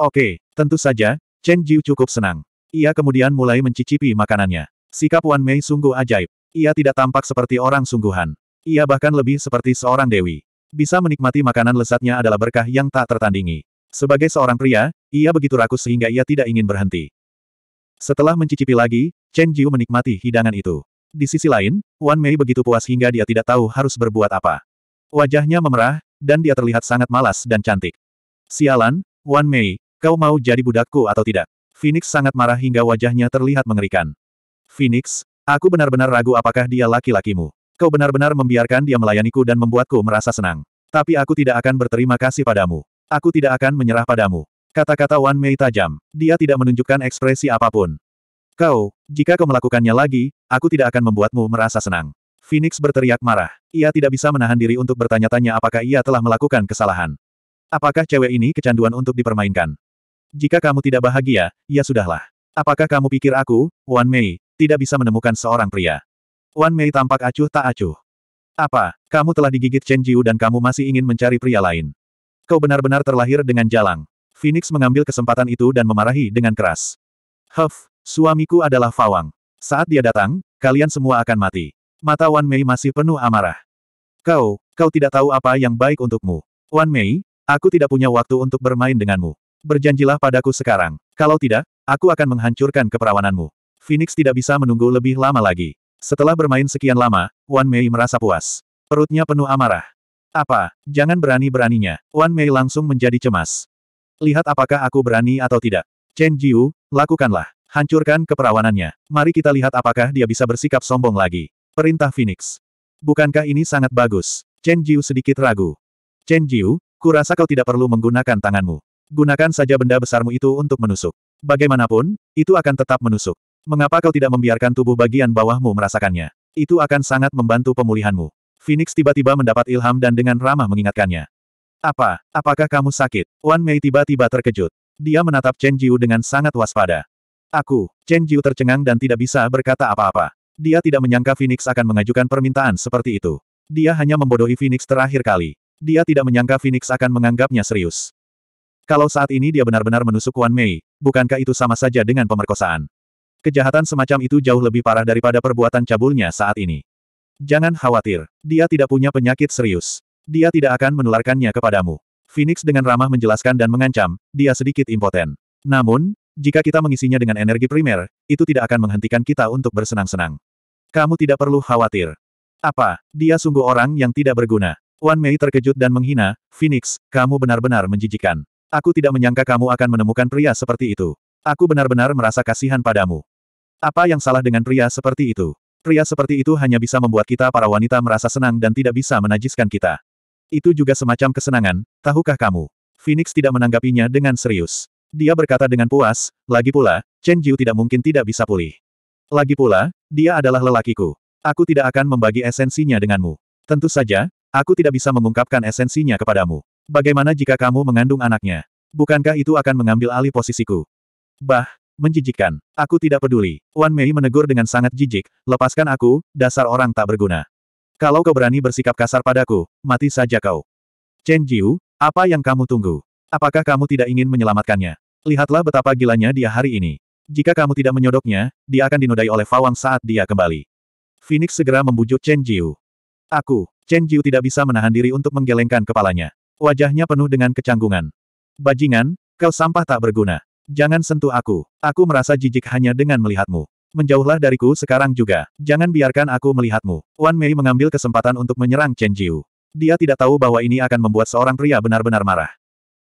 Oke, tentu saja, Chen Jiu cukup senang. Ia kemudian mulai mencicipi makanannya. Sikap Wan Mei sungguh ajaib. Ia tidak tampak seperti orang sungguhan. Ia bahkan lebih seperti seorang dewi. Bisa menikmati makanan lesatnya adalah berkah yang tak tertandingi. Sebagai seorang pria, ia begitu rakus sehingga ia tidak ingin berhenti. Setelah mencicipi lagi, Chen Jiu menikmati hidangan itu. Di sisi lain, Wan Mei begitu puas hingga dia tidak tahu harus berbuat apa. Wajahnya memerah, dan dia terlihat sangat malas dan cantik. Sialan, Wan Mei, kau mau jadi budakku atau tidak? Phoenix sangat marah hingga wajahnya terlihat mengerikan. Phoenix, aku benar-benar ragu apakah dia laki-lakimu. Kau benar-benar membiarkan dia melayaniku dan membuatku merasa senang. Tapi aku tidak akan berterima kasih padamu. Aku tidak akan menyerah padamu. Kata-kata Wan Mei tajam. Dia tidak menunjukkan ekspresi apapun. Kau, jika kau melakukannya lagi, aku tidak akan membuatmu merasa senang. Phoenix berteriak marah. Ia tidak bisa menahan diri untuk bertanya-tanya apakah ia telah melakukan kesalahan. Apakah cewek ini kecanduan untuk dipermainkan? Jika kamu tidak bahagia, ya sudahlah. Apakah kamu pikir aku, Wan Mei, tidak bisa menemukan seorang pria? Wan Mei tampak acuh tak acuh. Apa, kamu telah digigit Chen Jiu dan kamu masih ingin mencari pria lain? Kau benar-benar terlahir dengan jalang. Phoenix mengambil kesempatan itu dan memarahi dengan keras. Huff, Suamiku adalah Fawang. Saat dia datang, kalian semua akan mati. Mata Wan Mei masih penuh amarah. Kau, kau tidak tahu apa yang baik untukmu. Wan Mei, aku tidak punya waktu untuk bermain denganmu. Berjanjilah padaku sekarang. Kalau tidak, aku akan menghancurkan keperawananmu. Phoenix tidak bisa menunggu lebih lama lagi. Setelah bermain sekian lama, Wan Mei merasa puas. Perutnya penuh amarah. Apa, jangan berani-beraninya. Wan Mei langsung menjadi cemas. Lihat apakah aku berani atau tidak. Chen Jiu, lakukanlah. Hancurkan keperawanannya. Mari kita lihat apakah dia bisa bersikap sombong lagi. Perintah Phoenix. Bukankah ini sangat bagus? Chen Jiu sedikit ragu. Chen Jiu, kurasa kau tidak perlu menggunakan tanganmu. Gunakan saja benda besarmu itu untuk menusuk. Bagaimanapun, itu akan tetap menusuk. Mengapa kau tidak membiarkan tubuh bagian bawahmu merasakannya? Itu akan sangat membantu pemulihanmu. Phoenix tiba-tiba mendapat ilham dan dengan ramah mengingatkannya. Apa? Apakah kamu sakit? Wan Mei tiba-tiba terkejut. Dia menatap Chen Jiu dengan sangat waspada. Aku, Chen Jiu tercengang dan tidak bisa berkata apa-apa. Dia tidak menyangka Phoenix akan mengajukan permintaan seperti itu. Dia hanya membodohi Phoenix terakhir kali. Dia tidak menyangka Phoenix akan menganggapnya serius. Kalau saat ini dia benar-benar menusuk Wan Mei, bukankah itu sama saja dengan pemerkosaan? Kejahatan semacam itu jauh lebih parah daripada perbuatan cabulnya saat ini. Jangan khawatir, dia tidak punya penyakit serius. Dia tidak akan menularkannya kepadamu. Phoenix dengan ramah menjelaskan dan mengancam, dia sedikit impoten. Namun, jika kita mengisinya dengan energi primer, itu tidak akan menghentikan kita untuk bersenang-senang. Kamu tidak perlu khawatir. Apa? Dia sungguh orang yang tidak berguna. Wan Mei terkejut dan menghina, Phoenix, kamu benar-benar menjijikan. Aku tidak menyangka kamu akan menemukan pria seperti itu. Aku benar-benar merasa kasihan padamu. Apa yang salah dengan pria seperti itu? Pria seperti itu hanya bisa membuat kita para wanita merasa senang dan tidak bisa menajiskan kita. Itu juga semacam kesenangan, tahukah kamu? Phoenix tidak menanggapinya dengan serius. Dia berkata dengan puas, lagi pula, Chen Jiu tidak mungkin tidak bisa pulih. Lagi pula, dia adalah lelakiku. Aku tidak akan membagi esensinya denganmu. Tentu saja, aku tidak bisa mengungkapkan esensinya kepadamu. Bagaimana jika kamu mengandung anaknya? Bukankah itu akan mengambil alih posisiku? Bah, menjijikkan. Aku tidak peduli. Wan Mei menegur dengan sangat jijik, lepaskan aku, dasar orang tak berguna. Kalau kau berani bersikap kasar padaku, mati saja kau. Chen Jiu, apa yang kamu tunggu? Apakah kamu tidak ingin menyelamatkannya? Lihatlah betapa gilanya dia hari ini. Jika kamu tidak menyodoknya, dia akan dinodai oleh Fawang saat dia kembali. Phoenix segera membujuk Chen Jiu. Aku, Chen Jiu tidak bisa menahan diri untuk menggelengkan kepalanya. Wajahnya penuh dengan kecanggungan. Bajingan, kau sampah tak berguna. Jangan sentuh aku. Aku merasa jijik hanya dengan melihatmu. Menjauhlah dariku sekarang juga. Jangan biarkan aku melihatmu. Wan Mei mengambil kesempatan untuk menyerang Chen Jiu. Dia tidak tahu bahwa ini akan membuat seorang pria benar-benar marah.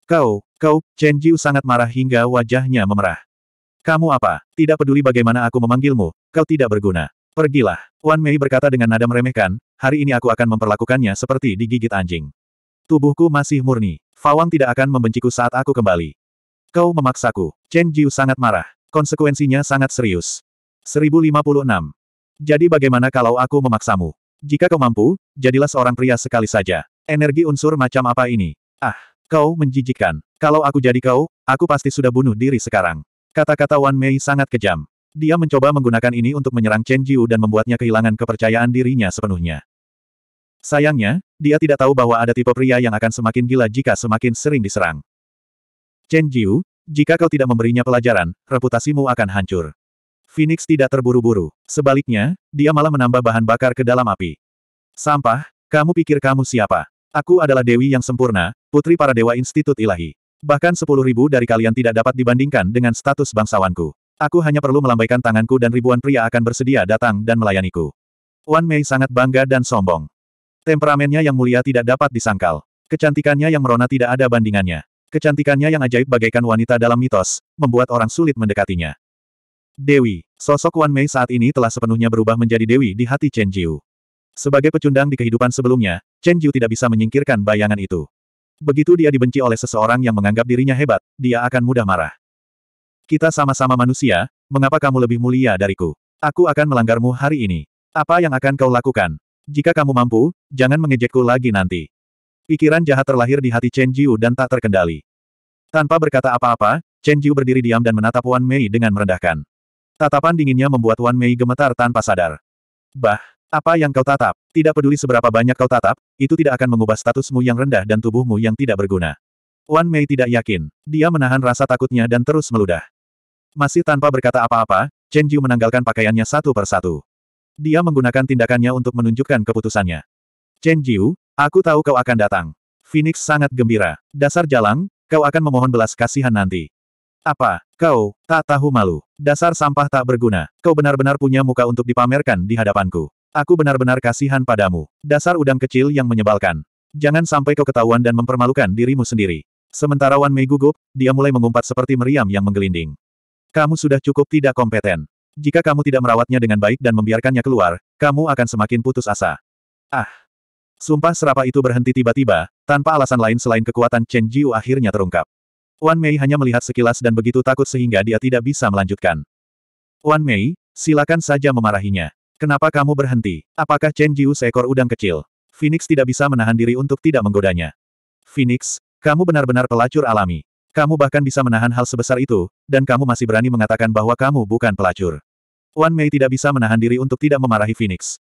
Kau, kau, Chen Jiu sangat marah hingga wajahnya memerah. Kamu apa? Tidak peduli bagaimana aku memanggilmu, kau tidak berguna. Pergilah. Wan Mei berkata dengan nada meremehkan, hari ini aku akan memperlakukannya seperti digigit anjing. Tubuhku masih murni. Fawang tidak akan membenciku saat aku kembali. Kau memaksaku. Chen Jiu sangat marah. Konsekuensinya sangat serius. 1056. Jadi bagaimana kalau aku memaksamu? Jika kau mampu, jadilah seorang pria sekali saja. Energi unsur macam apa ini? Ah, Kau menjijikkan. Kalau aku jadi kau, aku pasti sudah bunuh diri sekarang. Kata-kata Wan Mei sangat kejam. Dia mencoba menggunakan ini untuk menyerang Chen Jiu dan membuatnya kehilangan kepercayaan dirinya sepenuhnya. Sayangnya, dia tidak tahu bahwa ada tipe pria yang akan semakin gila jika semakin sering diserang. Chen Jiu, jika kau tidak memberinya pelajaran, reputasimu akan hancur. Phoenix tidak terburu-buru. Sebaliknya, dia malah menambah bahan bakar ke dalam api. Sampah, kamu pikir kamu siapa? Aku adalah dewi yang sempurna, putri para dewa Institut Ilahi. Bahkan sepuluh ribu dari kalian tidak dapat dibandingkan dengan status bangsawanku. Aku hanya perlu melambaikan tanganku dan ribuan pria akan bersedia datang dan melayaniku. Wan Mei sangat bangga dan sombong. Temperamennya yang mulia tidak dapat disangkal. Kecantikannya yang merona tidak ada bandingannya. Kecantikannya yang ajaib bagaikan wanita dalam mitos, membuat orang sulit mendekatinya. Dewi, sosok Wan Mei saat ini telah sepenuhnya berubah menjadi Dewi di hati Chen Jiu. Sebagai pecundang di kehidupan sebelumnya, Chen Jiu tidak bisa menyingkirkan bayangan itu. Begitu dia dibenci oleh seseorang yang menganggap dirinya hebat, dia akan mudah marah. Kita sama-sama manusia, mengapa kamu lebih mulia dariku? Aku akan melanggarmu hari ini. Apa yang akan kau lakukan? Jika kamu mampu, jangan mengejekku lagi nanti. Pikiran jahat terlahir di hati Chen Jiu dan tak terkendali. Tanpa berkata apa-apa, Chen Jiu berdiri diam dan menatap Wan Mei dengan merendahkan. Tatapan dinginnya membuat Wan Mei gemetar tanpa sadar. Bah, apa yang kau tatap? Tidak peduli seberapa banyak kau tatap, itu tidak akan mengubah statusmu yang rendah dan tubuhmu yang tidak berguna. Wan Mei tidak yakin. Dia menahan rasa takutnya dan terus meludah. Masih tanpa berkata apa-apa, Chen Jiu menanggalkan pakaiannya satu persatu. Dia menggunakan tindakannya untuk menunjukkan keputusannya. Chen Jiu, aku tahu kau akan datang. Phoenix sangat gembira. Dasar jalang, kau akan memohon belas kasihan nanti. Apa, kau, tak tahu malu. Dasar sampah tak berguna. Kau benar-benar punya muka untuk dipamerkan di hadapanku. Aku benar-benar kasihan padamu. Dasar udang kecil yang menyebalkan. Jangan sampai kau ketahuan dan mempermalukan dirimu sendiri. Sementara Wan Mei gugup, dia mulai mengumpat seperti meriam yang menggelinding. Kamu sudah cukup tidak kompeten. Jika kamu tidak merawatnya dengan baik dan membiarkannya keluar, kamu akan semakin putus asa. Ah! Sumpah serapa itu berhenti tiba-tiba, tanpa alasan lain selain kekuatan Chen Jiu akhirnya terungkap. Wan Mei hanya melihat sekilas dan begitu takut sehingga dia tidak bisa melanjutkan. Wan Mei, silakan saja memarahinya. Kenapa kamu berhenti? Apakah Chen Jiu seekor udang kecil? Phoenix tidak bisa menahan diri untuk tidak menggodanya. Phoenix, kamu benar-benar pelacur alami. Kamu bahkan bisa menahan hal sebesar itu, dan kamu masih berani mengatakan bahwa kamu bukan pelacur. Wan Mei tidak bisa menahan diri untuk tidak memarahi Phoenix.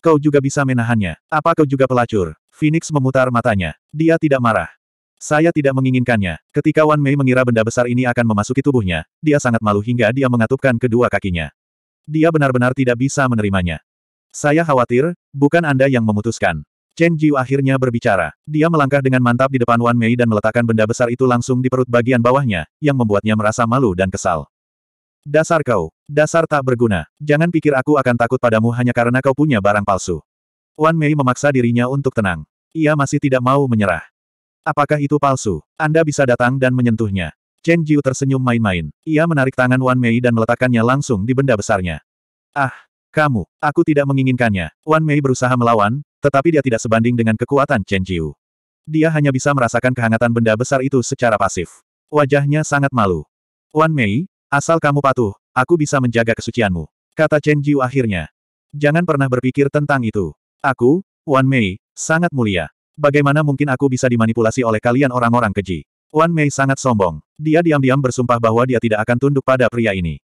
Kau juga bisa menahannya. Apa kau juga pelacur? Phoenix memutar matanya. Dia tidak marah. Saya tidak menginginkannya. Ketika Wan Mei mengira benda besar ini akan memasuki tubuhnya, dia sangat malu hingga dia mengatupkan kedua kakinya dia benar-benar tidak bisa menerimanya. Saya khawatir, bukan Anda yang memutuskan. Chen Jiu akhirnya berbicara. Dia melangkah dengan mantap di depan Wan Mei dan meletakkan benda besar itu langsung di perut bagian bawahnya, yang membuatnya merasa malu dan kesal. Dasar kau, dasar tak berguna. Jangan pikir aku akan takut padamu hanya karena kau punya barang palsu. Wan Mei memaksa dirinya untuk tenang. Ia masih tidak mau menyerah. Apakah itu palsu? Anda bisa datang dan menyentuhnya. Chen Jiu tersenyum main-main. Ia menarik tangan Wan Mei dan meletakkannya langsung di benda besarnya. Ah, kamu, aku tidak menginginkannya. Wan Mei berusaha melawan, tetapi dia tidak sebanding dengan kekuatan Chen Jiu. Dia hanya bisa merasakan kehangatan benda besar itu secara pasif. Wajahnya sangat malu. Wan Mei, asal kamu patuh, aku bisa menjaga kesucianmu. Kata Chen Jiu akhirnya. Jangan pernah berpikir tentang itu. Aku, Wan Mei, sangat mulia. Bagaimana mungkin aku bisa dimanipulasi oleh kalian orang-orang keji? Wan Mei sangat sombong. Dia diam-diam bersumpah bahwa dia tidak akan tunduk pada pria ini.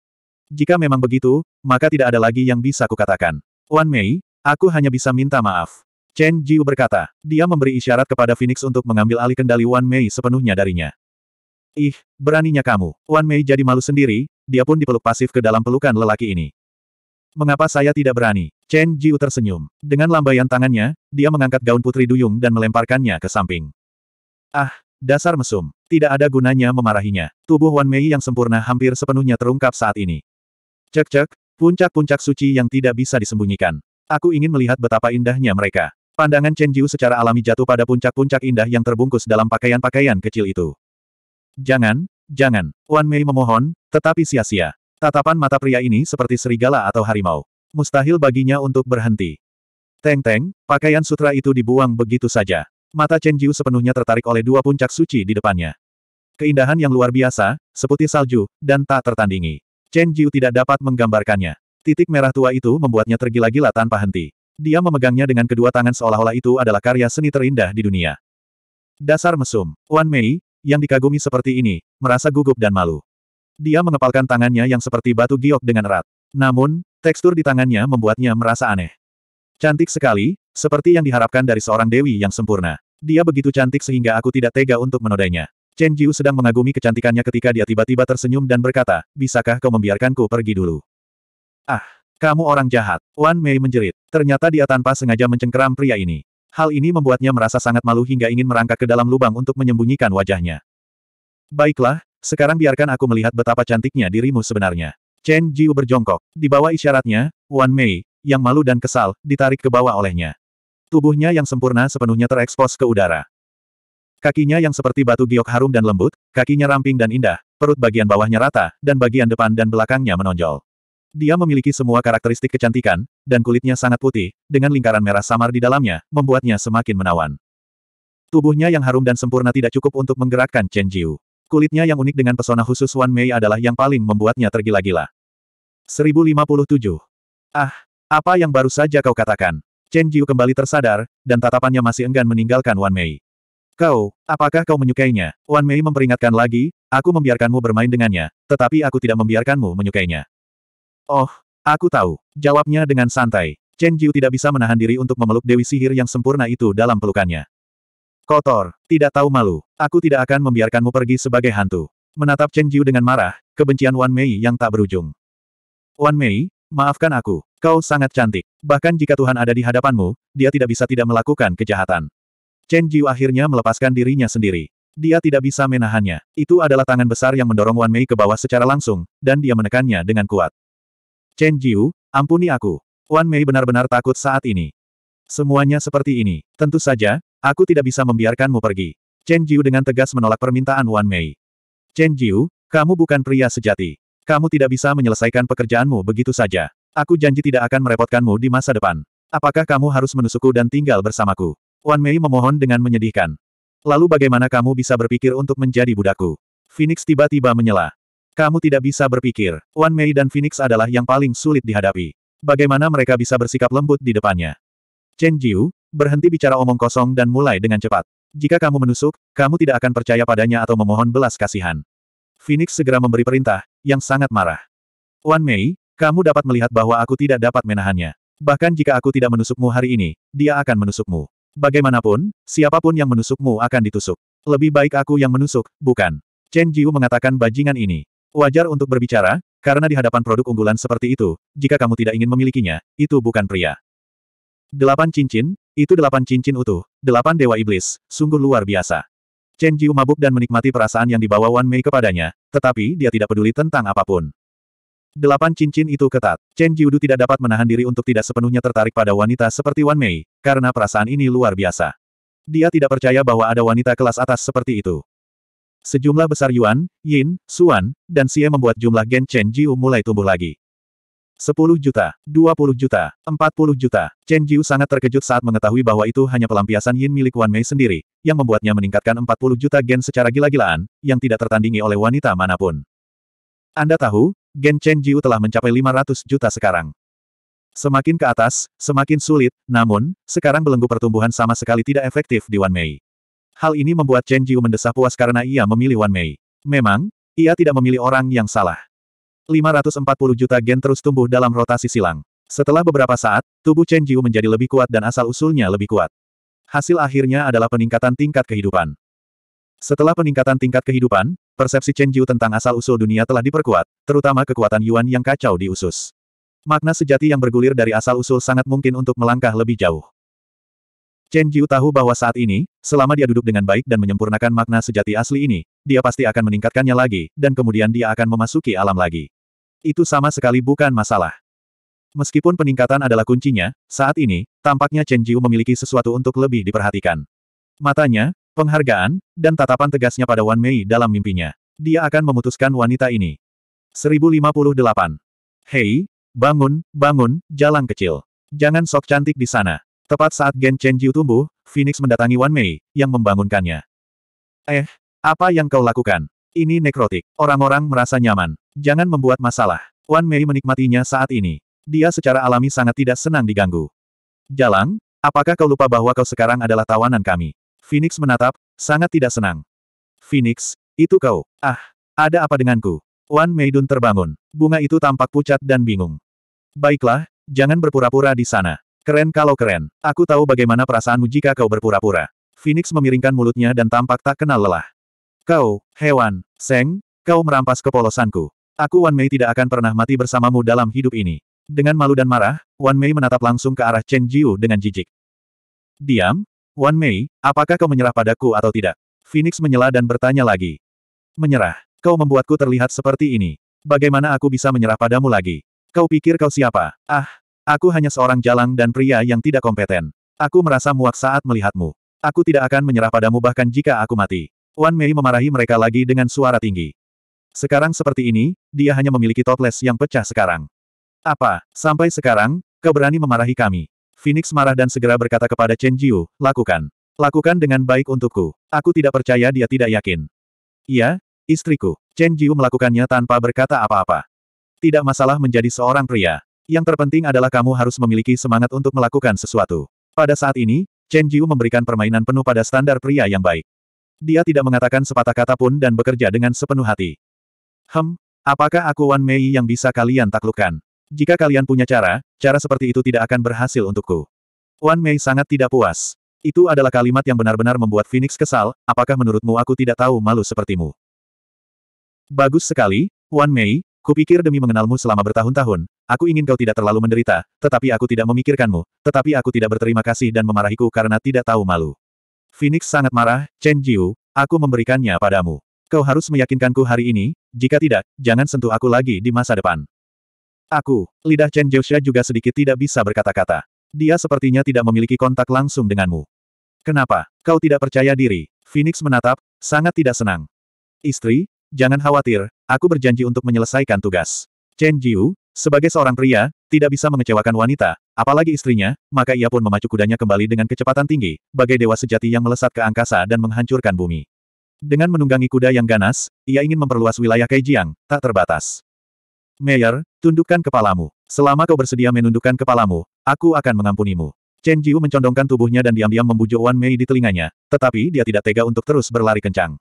Jika memang begitu, maka tidak ada lagi yang bisa kukatakan. Wan Mei, aku hanya bisa minta maaf. Chen Jiu berkata. Dia memberi isyarat kepada Phoenix untuk mengambil alih kendali Wan Mei sepenuhnya darinya. Ih, beraninya kamu. Wan Mei jadi malu sendiri, dia pun dipeluk pasif ke dalam pelukan lelaki ini. Mengapa saya tidak berani? Chen Jiu tersenyum. Dengan lambaian tangannya, dia mengangkat gaun putri duyung dan melemparkannya ke samping. Ah, Dasar mesum. Tidak ada gunanya memarahinya. Tubuh Wan Mei yang sempurna hampir sepenuhnya terungkap saat ini. Cek-cek, puncak-puncak suci yang tidak bisa disembunyikan. Aku ingin melihat betapa indahnya mereka. Pandangan Chen Jiu secara alami jatuh pada puncak-puncak indah yang terbungkus dalam pakaian-pakaian kecil itu. Jangan, jangan. Wan Mei memohon, tetapi sia-sia. Tatapan mata pria ini seperti serigala atau harimau. Mustahil baginya untuk berhenti. Teng-teng, pakaian sutra itu dibuang begitu saja. Mata Chen Jiu sepenuhnya tertarik oleh dua puncak suci di depannya. Keindahan yang luar biasa, seputih salju, dan tak tertandingi. Chen Jiu tidak dapat menggambarkannya. Titik merah tua itu membuatnya tergila-gila tanpa henti. Dia memegangnya dengan kedua tangan seolah-olah itu adalah karya seni terindah di dunia. Dasar mesum, Wan Mei, yang dikagumi seperti ini, merasa gugup dan malu. Dia mengepalkan tangannya yang seperti batu giok dengan erat. Namun, tekstur di tangannya membuatnya merasa aneh. Cantik sekali, seperti yang diharapkan dari seorang dewi yang sempurna. Dia begitu cantik sehingga aku tidak tega untuk menodainya. Chen Jiu sedang mengagumi kecantikannya ketika dia tiba-tiba tersenyum dan berkata, bisakah kau membiarkanku pergi dulu? Ah, kamu orang jahat. Wan Mei menjerit. Ternyata dia tanpa sengaja mencengkeram pria ini. Hal ini membuatnya merasa sangat malu hingga ingin merangkak ke dalam lubang untuk menyembunyikan wajahnya. Baiklah, sekarang biarkan aku melihat betapa cantiknya dirimu sebenarnya. Chen Jiu berjongkok. Di bawah isyaratnya, Wan Mei, yang malu dan kesal, ditarik ke bawah olehnya. Tubuhnya yang sempurna sepenuhnya terekspos ke udara. Kakinya yang seperti batu giok harum dan lembut, kakinya ramping dan indah, perut bagian bawahnya rata, dan bagian depan dan belakangnya menonjol. Dia memiliki semua karakteristik kecantikan, dan kulitnya sangat putih, dengan lingkaran merah samar di dalamnya, membuatnya semakin menawan. Tubuhnya yang harum dan sempurna tidak cukup untuk menggerakkan Chen Jiu. Kulitnya yang unik dengan pesona khusus Wan Mei adalah yang paling membuatnya tergila-gila. 1057. Ah, apa yang baru saja kau katakan? Chen Jiu kembali tersadar, dan tatapannya masih enggan meninggalkan Wan Mei. Kau, apakah kau menyukainya? Wan Mei memperingatkan lagi, aku membiarkanmu bermain dengannya, tetapi aku tidak membiarkanmu menyukainya. Oh, aku tahu. Jawabnya dengan santai. Chen Jiu tidak bisa menahan diri untuk memeluk Dewi Sihir yang sempurna itu dalam pelukannya. Kotor, tidak tahu malu. Aku tidak akan membiarkanmu pergi sebagai hantu. Menatap Chen Jiu dengan marah, kebencian Wan Mei yang tak berujung. Wan Mei, maafkan aku. Kau sangat cantik. Bahkan jika Tuhan ada di hadapanmu, dia tidak bisa tidak melakukan kejahatan. Chen Jiu akhirnya melepaskan dirinya sendiri. Dia tidak bisa menahannya. Itu adalah tangan besar yang mendorong Wan Mei ke bawah secara langsung, dan dia menekannya dengan kuat. Chen Jiu, ampuni aku. Wan Mei benar-benar takut saat ini. Semuanya seperti ini. Tentu saja, aku tidak bisa membiarkanmu pergi. Chen Jiu dengan tegas menolak permintaan Wan Mei. Chen Jiu, kamu bukan pria sejati. Kamu tidak bisa menyelesaikan pekerjaanmu begitu saja. Aku janji tidak akan merepotkanmu di masa depan. Apakah kamu harus menusukku dan tinggal bersamaku? Wan Mei memohon dengan menyedihkan. Lalu bagaimana kamu bisa berpikir untuk menjadi budakku? Phoenix tiba-tiba menyela. Kamu tidak bisa berpikir. Wan Mei dan Phoenix adalah yang paling sulit dihadapi. Bagaimana mereka bisa bersikap lembut di depannya? Chen Jiu, berhenti bicara omong kosong dan mulai dengan cepat. Jika kamu menusuk, kamu tidak akan percaya padanya atau memohon belas kasihan. Phoenix segera memberi perintah, yang sangat marah. Wan Mei, kamu dapat melihat bahwa aku tidak dapat menahannya. Bahkan jika aku tidak menusukmu hari ini, dia akan menusukmu. Bagaimanapun, siapapun yang menusukmu akan ditusuk. Lebih baik aku yang menusuk, bukan. Chen Jiu mengatakan bajingan ini. Wajar untuk berbicara, karena di hadapan produk unggulan seperti itu, jika kamu tidak ingin memilikinya, itu bukan pria. Delapan cincin, itu delapan cincin utuh, delapan dewa iblis, sungguh luar biasa. Chen Jiu mabuk dan menikmati perasaan yang dibawa Wan Mei kepadanya, tetapi dia tidak peduli tentang apapun. Delapan cincin itu ketat. Chen Jiudu tidak dapat menahan diri untuk tidak sepenuhnya tertarik pada wanita seperti Wan Mei, karena perasaan ini luar biasa. Dia tidak percaya bahwa ada wanita kelas atas seperti itu. Sejumlah besar Yuan, Yin, Suan, dan Xie membuat jumlah gen Chen Jiu mulai tumbuh lagi. 10 juta, 20 juta, 40 juta. Chen Jiu sangat terkejut saat mengetahui bahwa itu hanya pelampiasan Yin milik Wan Mei sendiri, yang membuatnya meningkatkan 40 juta gen secara gila-gilaan, yang tidak tertandingi oleh wanita manapun. Anda tahu, Gen Chen Jiu telah mencapai 500 juta sekarang. Semakin ke atas, semakin sulit, namun, sekarang belenggu pertumbuhan sama sekali tidak efektif di Wan Mei. Hal ini membuat Chen Jiu mendesah puas karena ia memilih Wan Mei. Memang, ia tidak memilih orang yang salah. 540 juta gen terus tumbuh dalam rotasi silang. Setelah beberapa saat, tubuh Chen Jiu menjadi lebih kuat dan asal-usulnya lebih kuat. Hasil akhirnya adalah peningkatan tingkat kehidupan. Setelah peningkatan tingkat kehidupan, persepsi Chen Jiu tentang asal-usul dunia telah diperkuat, terutama kekuatan Yuan yang kacau di usus. Makna sejati yang bergulir dari asal-usul sangat mungkin untuk melangkah lebih jauh. Chen Jiu tahu bahwa saat ini, selama dia duduk dengan baik dan menyempurnakan makna sejati asli ini, dia pasti akan meningkatkannya lagi, dan kemudian dia akan memasuki alam lagi. Itu sama sekali bukan masalah. Meskipun peningkatan adalah kuncinya, saat ini, tampaknya Chen Jiu memiliki sesuatu untuk lebih diperhatikan. Matanya, penghargaan, dan tatapan tegasnya pada Wan Mei dalam mimpinya. Dia akan memutuskan wanita ini. 1058. Hei, bangun, bangun, jalan kecil. Jangan sok cantik di sana. Tepat saat Gen Chenjiu tumbuh, Phoenix mendatangi Wan Mei, yang membangunkannya. Eh, apa yang kau lakukan? Ini nekrotik. Orang-orang merasa nyaman. Jangan membuat masalah. Wan Mei menikmatinya saat ini. Dia secara alami sangat tidak senang diganggu. Jalang, apakah kau lupa bahwa kau sekarang adalah tawanan kami? Phoenix menatap, sangat tidak senang. Phoenix, itu kau. Ah, ada apa denganku? Wan Meidun terbangun. Bunga itu tampak pucat dan bingung. Baiklah, jangan berpura-pura di sana. Keren kalau keren. Aku tahu bagaimana perasaanmu jika kau berpura-pura. Phoenix memiringkan mulutnya dan tampak tak kenal lelah. Kau, hewan, Seng, kau merampas kepolosanku. Aku Wan Mei tidak akan pernah mati bersamamu dalam hidup ini. Dengan malu dan marah, Wan Mei menatap langsung ke arah Chen Jiu dengan jijik. Diam, Wan Mei, apakah kau menyerah padaku atau tidak? Phoenix menyela dan bertanya lagi. Menyerah. Kau membuatku terlihat seperti ini. Bagaimana aku bisa menyerah padamu lagi? Kau pikir kau siapa? Ah, aku hanya seorang jalang dan pria yang tidak kompeten. Aku merasa muak saat melihatmu. Aku tidak akan menyerah padamu bahkan jika aku mati. Wan Mei memarahi mereka lagi dengan suara tinggi. Sekarang seperti ini, dia hanya memiliki toples yang pecah sekarang. Apa, sampai sekarang, kau berani memarahi kami? Phoenix marah dan segera berkata kepada Chen Jiu, lakukan. Lakukan dengan baik untukku. Aku tidak percaya dia tidak yakin. Iya, Istriku, Chen Jiu melakukannya tanpa berkata apa-apa. Tidak masalah menjadi seorang pria. Yang terpenting adalah kamu harus memiliki semangat untuk melakukan sesuatu. Pada saat ini, Chen Jiu memberikan permainan penuh pada standar pria yang baik. Dia tidak mengatakan sepatah kata pun dan bekerja dengan sepenuh hati. Hem, apakah aku Wan Mei yang bisa kalian taklukkan? Jika kalian punya cara, cara seperti itu tidak akan berhasil untukku. Wan Mei sangat tidak puas. Itu adalah kalimat yang benar-benar membuat Phoenix kesal, apakah menurutmu aku tidak tahu malu sepertimu? Bagus sekali, Wan Mei, kupikir demi mengenalmu selama bertahun-tahun, aku ingin kau tidak terlalu menderita, tetapi aku tidak memikirkanmu, tetapi aku tidak berterima kasih dan memarahiku karena tidak tahu malu. Phoenix sangat marah, Chen Jiu, aku memberikannya padamu. Kau harus meyakinkanku hari ini, jika tidak, jangan sentuh aku lagi di masa depan. Aku, lidah Chen Jiuxia juga sedikit tidak bisa berkata-kata. Dia sepertinya tidak memiliki kontak langsung denganmu. Kenapa? Kau tidak percaya diri? Phoenix menatap, sangat tidak senang. Istri, Jangan khawatir, aku berjanji untuk menyelesaikan tugas. Chen Jiu, sebagai seorang pria, tidak bisa mengecewakan wanita, apalagi istrinya, maka ia pun memacu kudanya kembali dengan kecepatan tinggi, bagai dewa sejati yang melesat ke angkasa dan menghancurkan bumi. Dengan menunggangi kuda yang ganas, ia ingin memperluas wilayah Kaijiang, tak terbatas. Mayor, tundukkan kepalamu. Selama kau bersedia menundukkan kepalamu, aku akan mengampunimu. Chen Jiu mencondongkan tubuhnya dan diam-diam membujuk Wan Mei di telinganya, tetapi dia tidak tega untuk terus berlari kencang.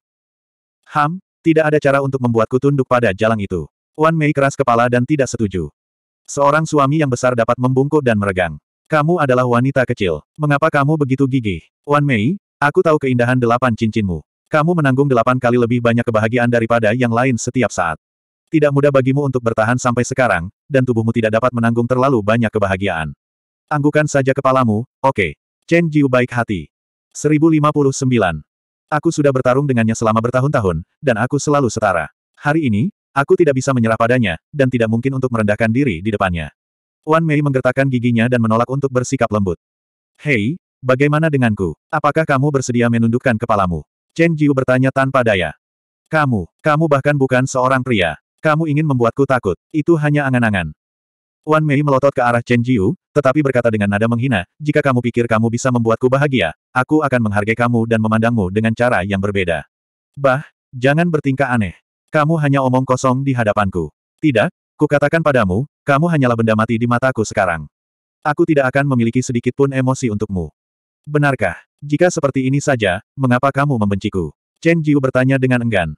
Ham, tidak ada cara untuk membuatku tunduk pada jalan itu. Wan Mei keras kepala dan tidak setuju. Seorang suami yang besar dapat membungkuk dan meregang. Kamu adalah wanita kecil. Mengapa kamu begitu gigih? Wan Mei, aku tahu keindahan delapan cincinmu. Kamu menanggung delapan kali lebih banyak kebahagiaan daripada yang lain setiap saat. Tidak mudah bagimu untuk bertahan sampai sekarang, dan tubuhmu tidak dapat menanggung terlalu banyak kebahagiaan. Anggukan saja kepalamu, oke. Okay. Chen Jiu baik hati. 1059. Aku sudah bertarung dengannya selama bertahun-tahun, dan aku selalu setara. Hari ini, aku tidak bisa menyerah padanya, dan tidak mungkin untuk merendahkan diri di depannya. Wan Mei menggertakkan giginya dan menolak untuk bersikap lembut. Hei, bagaimana denganku? Apakah kamu bersedia menundukkan kepalamu? Chen Jiu bertanya tanpa daya. Kamu, kamu bahkan bukan seorang pria. Kamu ingin membuatku takut. Itu hanya angan-angan. Wan Mei melotot ke arah Chen Jiu, tetapi berkata dengan nada menghina, jika kamu pikir kamu bisa membuatku bahagia, aku akan menghargai kamu dan memandangmu dengan cara yang berbeda. Bah, jangan bertingkah aneh. Kamu hanya omong kosong di hadapanku. Tidak, kukatakan padamu, kamu hanyalah benda mati di mataku sekarang. Aku tidak akan memiliki sedikit pun emosi untukmu. Benarkah? Jika seperti ini saja, mengapa kamu membenciku? Chen Jiu bertanya dengan enggan.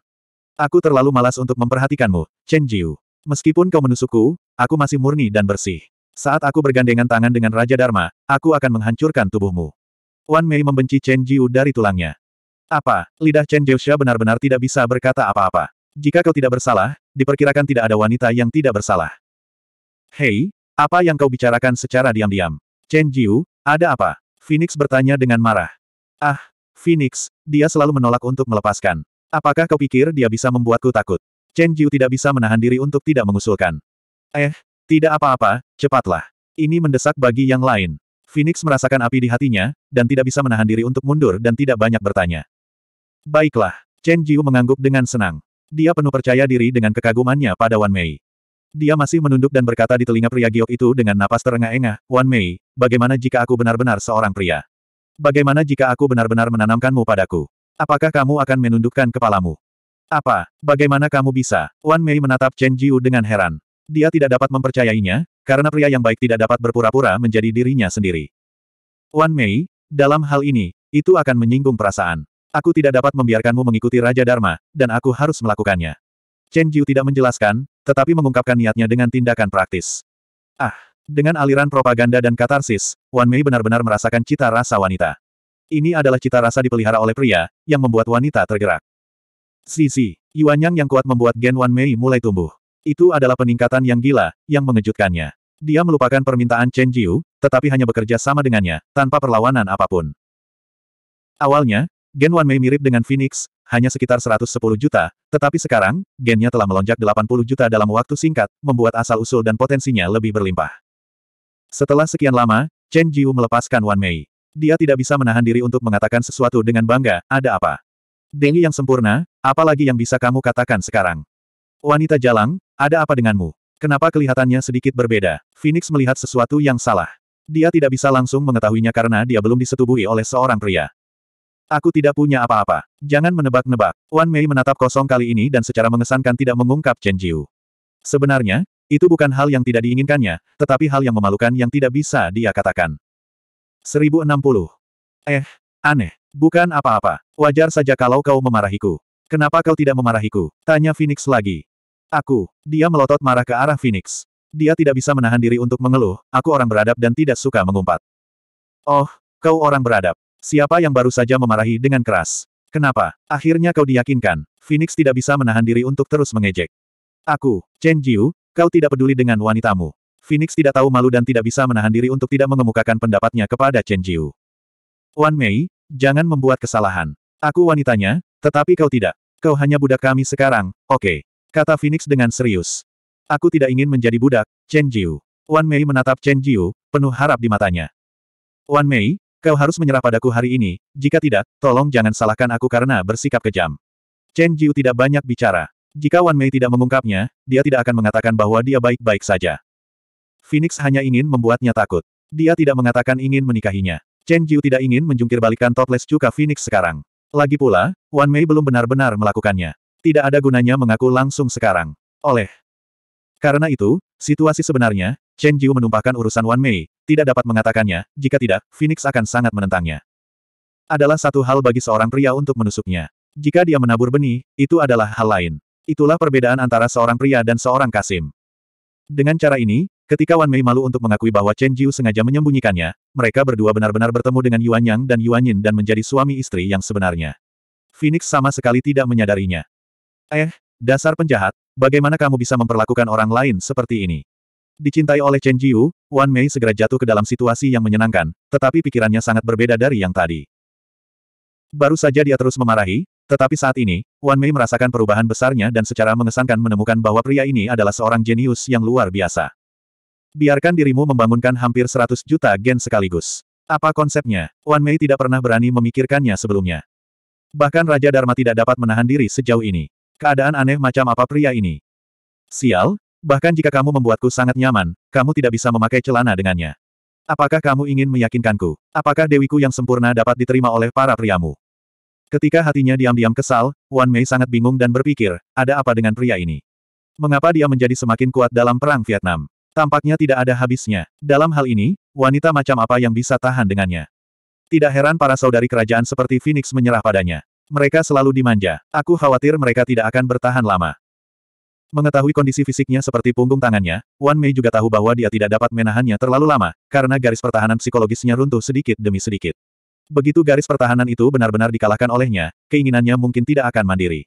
Aku terlalu malas untuk memperhatikanmu, Chen Jiu. Meskipun kau menusukku, Aku masih murni dan bersih. Saat aku bergandengan tangan dengan Raja Dharma, aku akan menghancurkan tubuhmu. Wan Mei membenci Chen Jiu dari tulangnya. Apa, lidah Chen Jiusha benar-benar tidak bisa berkata apa-apa. Jika kau tidak bersalah, diperkirakan tidak ada wanita yang tidak bersalah. Hei, apa yang kau bicarakan secara diam-diam? Chen Jiu, ada apa? Phoenix bertanya dengan marah. Ah, Phoenix, dia selalu menolak untuk melepaskan. Apakah kau pikir dia bisa membuatku takut? Chen Jiu tidak bisa menahan diri untuk tidak mengusulkan. Eh, tidak apa-apa, cepatlah. Ini mendesak bagi yang lain. Phoenix merasakan api di hatinya, dan tidak bisa menahan diri untuk mundur dan tidak banyak bertanya. Baiklah, Chen Jiu mengangguk dengan senang. Dia penuh percaya diri dengan kekagumannya pada Wan Mei. Dia masih menunduk dan berkata di telinga pria giok itu dengan napas terengah-engah, Wan Mei, bagaimana jika aku benar-benar seorang pria? Bagaimana jika aku benar-benar menanamkanmu padaku? Apakah kamu akan menundukkan kepalamu? Apa, bagaimana kamu bisa? Wan Mei menatap Chen Jiu dengan heran. Dia tidak dapat mempercayainya, karena pria yang baik tidak dapat berpura-pura menjadi dirinya sendiri. Wan Mei, dalam hal ini, itu akan menyinggung perasaan. Aku tidak dapat membiarkanmu mengikuti Raja Dharma, dan aku harus melakukannya. Chen Jiu tidak menjelaskan, tetapi mengungkapkan niatnya dengan tindakan praktis. Ah, dengan aliran propaganda dan katarsis, Wan Mei benar-benar merasakan cita rasa wanita. Ini adalah cita rasa dipelihara oleh pria, yang membuat wanita tergerak. Sisi, Yuan yang yang kuat membuat gen Wan Mei mulai tumbuh. Itu adalah peningkatan yang gila, yang mengejutkannya. Dia melupakan permintaan Chen Jiu, tetapi hanya bekerja sama dengannya, tanpa perlawanan apapun. Awalnya, gen Wan Mei mirip dengan Phoenix, hanya sekitar 110 juta, tetapi sekarang, gennya telah melonjak 80 juta dalam waktu singkat, membuat asal-usul dan potensinya lebih berlimpah. Setelah sekian lama, Chen Jiu melepaskan Wan Mei. Dia tidak bisa menahan diri untuk mengatakan sesuatu dengan bangga, ada apa? Dengi yang sempurna, apalagi yang bisa kamu katakan sekarang? Wanita jalang, ada apa denganmu? Kenapa kelihatannya sedikit berbeda? Phoenix melihat sesuatu yang salah. Dia tidak bisa langsung mengetahuinya karena dia belum disetubuhi oleh seorang pria. Aku tidak punya apa-apa. Jangan menebak-nebak. Wan Mei menatap kosong kali ini dan secara mengesankan tidak mengungkap Chen Jiu. Sebenarnya, itu bukan hal yang tidak diinginkannya, tetapi hal yang memalukan yang tidak bisa dia katakan. 1060. Eh, aneh. Bukan apa-apa. Wajar saja kalau kau memarahiku. Kenapa kau tidak memarahiku? Tanya Phoenix lagi. Aku. Dia melotot marah ke arah Phoenix. Dia tidak bisa menahan diri untuk mengeluh, aku orang beradab dan tidak suka mengumpat. Oh, kau orang beradab. Siapa yang baru saja memarahi dengan keras? Kenapa? Akhirnya kau diyakinkan. Phoenix tidak bisa menahan diri untuk terus mengejek. Aku, Chen Jiu, kau tidak peduli dengan wanitamu. Phoenix tidak tahu malu dan tidak bisa menahan diri untuk tidak mengemukakan pendapatnya kepada Chen Jiu. Wan Mei, jangan membuat kesalahan. Aku wanitanya, tetapi kau tidak. Kau hanya budak kami sekarang, oke. Okay. Kata Phoenix dengan serius. Aku tidak ingin menjadi budak, Chen Jiu. Wan Mei menatap Chen Jiu, penuh harap di matanya. Wan Mei, kau harus menyerah padaku hari ini, jika tidak, tolong jangan salahkan aku karena bersikap kejam. Chen Jiu tidak banyak bicara. Jika Wan Mei tidak mengungkapnya, dia tidak akan mengatakan bahwa dia baik-baik saja. Phoenix hanya ingin membuatnya takut. Dia tidak mengatakan ingin menikahinya. Chen Jiu tidak ingin menjungkir balikan toples cuka Phoenix sekarang. Lagi pula, Wan Mei belum benar-benar melakukannya. Tidak ada gunanya mengaku langsung sekarang. Oleh karena itu, situasi sebenarnya, Chen Jiu menumpahkan urusan Wan Mei, tidak dapat mengatakannya, jika tidak, Phoenix akan sangat menentangnya. Adalah satu hal bagi seorang pria untuk menusuknya. Jika dia menabur benih, itu adalah hal lain. Itulah perbedaan antara seorang pria dan seorang Kasim. Dengan cara ini, ketika Wan Mei malu untuk mengakui bahwa Chen Jiu sengaja menyembunyikannya, mereka berdua benar-benar bertemu dengan Yuan Yang dan Yuan Yin dan menjadi suami istri yang sebenarnya. Phoenix sama sekali tidak menyadarinya. Eh, dasar penjahat, bagaimana kamu bisa memperlakukan orang lain seperti ini? Dicintai oleh Chen Jiu, Wan Mei segera jatuh ke dalam situasi yang menyenangkan, tetapi pikirannya sangat berbeda dari yang tadi. Baru saja dia terus memarahi, tetapi saat ini, Wan Mei merasakan perubahan besarnya dan secara mengesankan menemukan bahwa pria ini adalah seorang jenius yang luar biasa. Biarkan dirimu membangunkan hampir 100 juta gen sekaligus. Apa konsepnya? Wan Mei tidak pernah berani memikirkannya sebelumnya. Bahkan Raja Dharma tidak dapat menahan diri sejauh ini. Keadaan aneh macam apa pria ini? Sial, bahkan jika kamu membuatku sangat nyaman, kamu tidak bisa memakai celana dengannya. Apakah kamu ingin meyakinkanku? Apakah dewiku yang sempurna dapat diterima oleh para priamu? Ketika hatinya diam-diam kesal, Wan Mei sangat bingung dan berpikir, ada apa dengan pria ini? Mengapa dia menjadi semakin kuat dalam perang Vietnam? Tampaknya tidak ada habisnya. Dalam hal ini, wanita macam apa yang bisa tahan dengannya? Tidak heran para saudari kerajaan seperti Phoenix menyerah padanya. Mereka selalu dimanja. Aku khawatir mereka tidak akan bertahan lama. Mengetahui kondisi fisiknya seperti punggung tangannya, Wan Mei juga tahu bahwa dia tidak dapat menahannya terlalu lama, karena garis pertahanan psikologisnya runtuh sedikit demi sedikit. Begitu garis pertahanan itu benar-benar dikalahkan olehnya, keinginannya mungkin tidak akan mandiri.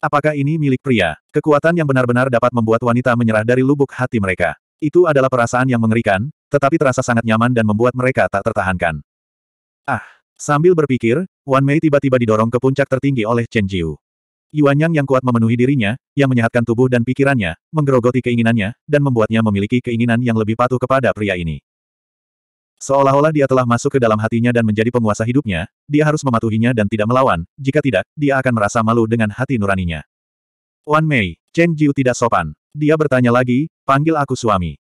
Apakah ini milik pria? Kekuatan yang benar-benar dapat membuat wanita menyerah dari lubuk hati mereka. Itu adalah perasaan yang mengerikan, tetapi terasa sangat nyaman dan membuat mereka tak tertahankan. Ah! Sambil berpikir, Wan Mei tiba-tiba didorong ke puncak tertinggi oleh Chen Jiu. Yuan Yang yang kuat memenuhi dirinya, yang menyehatkan tubuh dan pikirannya, menggerogoti keinginannya, dan membuatnya memiliki keinginan yang lebih patuh kepada pria ini. Seolah-olah dia telah masuk ke dalam hatinya dan menjadi penguasa hidupnya, dia harus mematuhinya dan tidak melawan, jika tidak, dia akan merasa malu dengan hati nuraninya. Wan Mei, Chen Jiu tidak sopan. Dia bertanya lagi, panggil aku suami.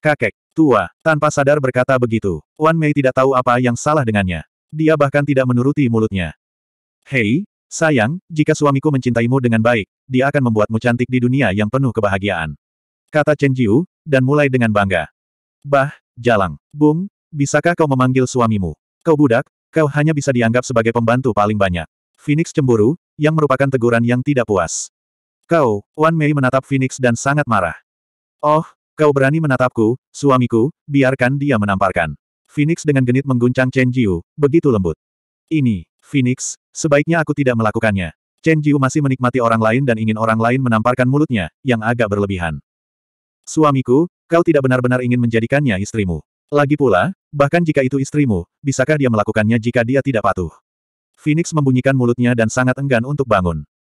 Kakek, tua, tanpa sadar berkata begitu. Wan Mei tidak tahu apa yang salah dengannya. Dia bahkan tidak menuruti mulutnya. Hei, sayang, jika suamiku mencintaimu dengan baik, dia akan membuatmu cantik di dunia yang penuh kebahagiaan. Kata Chen Jiu, dan mulai dengan bangga. Bah, Jalang, Bung, bisakah kau memanggil suamimu? Kau budak, kau hanya bisa dianggap sebagai pembantu paling banyak. Phoenix cemburu, yang merupakan teguran yang tidak puas. Kau, Wan Mei menatap Phoenix dan sangat marah. Oh, kau berani menatapku, suamiku, biarkan dia menamparkan. Phoenix dengan genit mengguncang Chen Jiu, begitu lembut. Ini, Phoenix, sebaiknya aku tidak melakukannya. Chen Jiu masih menikmati orang lain dan ingin orang lain menamparkan mulutnya, yang agak berlebihan. Suamiku, kau tidak benar-benar ingin menjadikannya istrimu. Lagi pula, bahkan jika itu istrimu, bisakah dia melakukannya jika dia tidak patuh? Phoenix membunyikan mulutnya dan sangat enggan untuk bangun.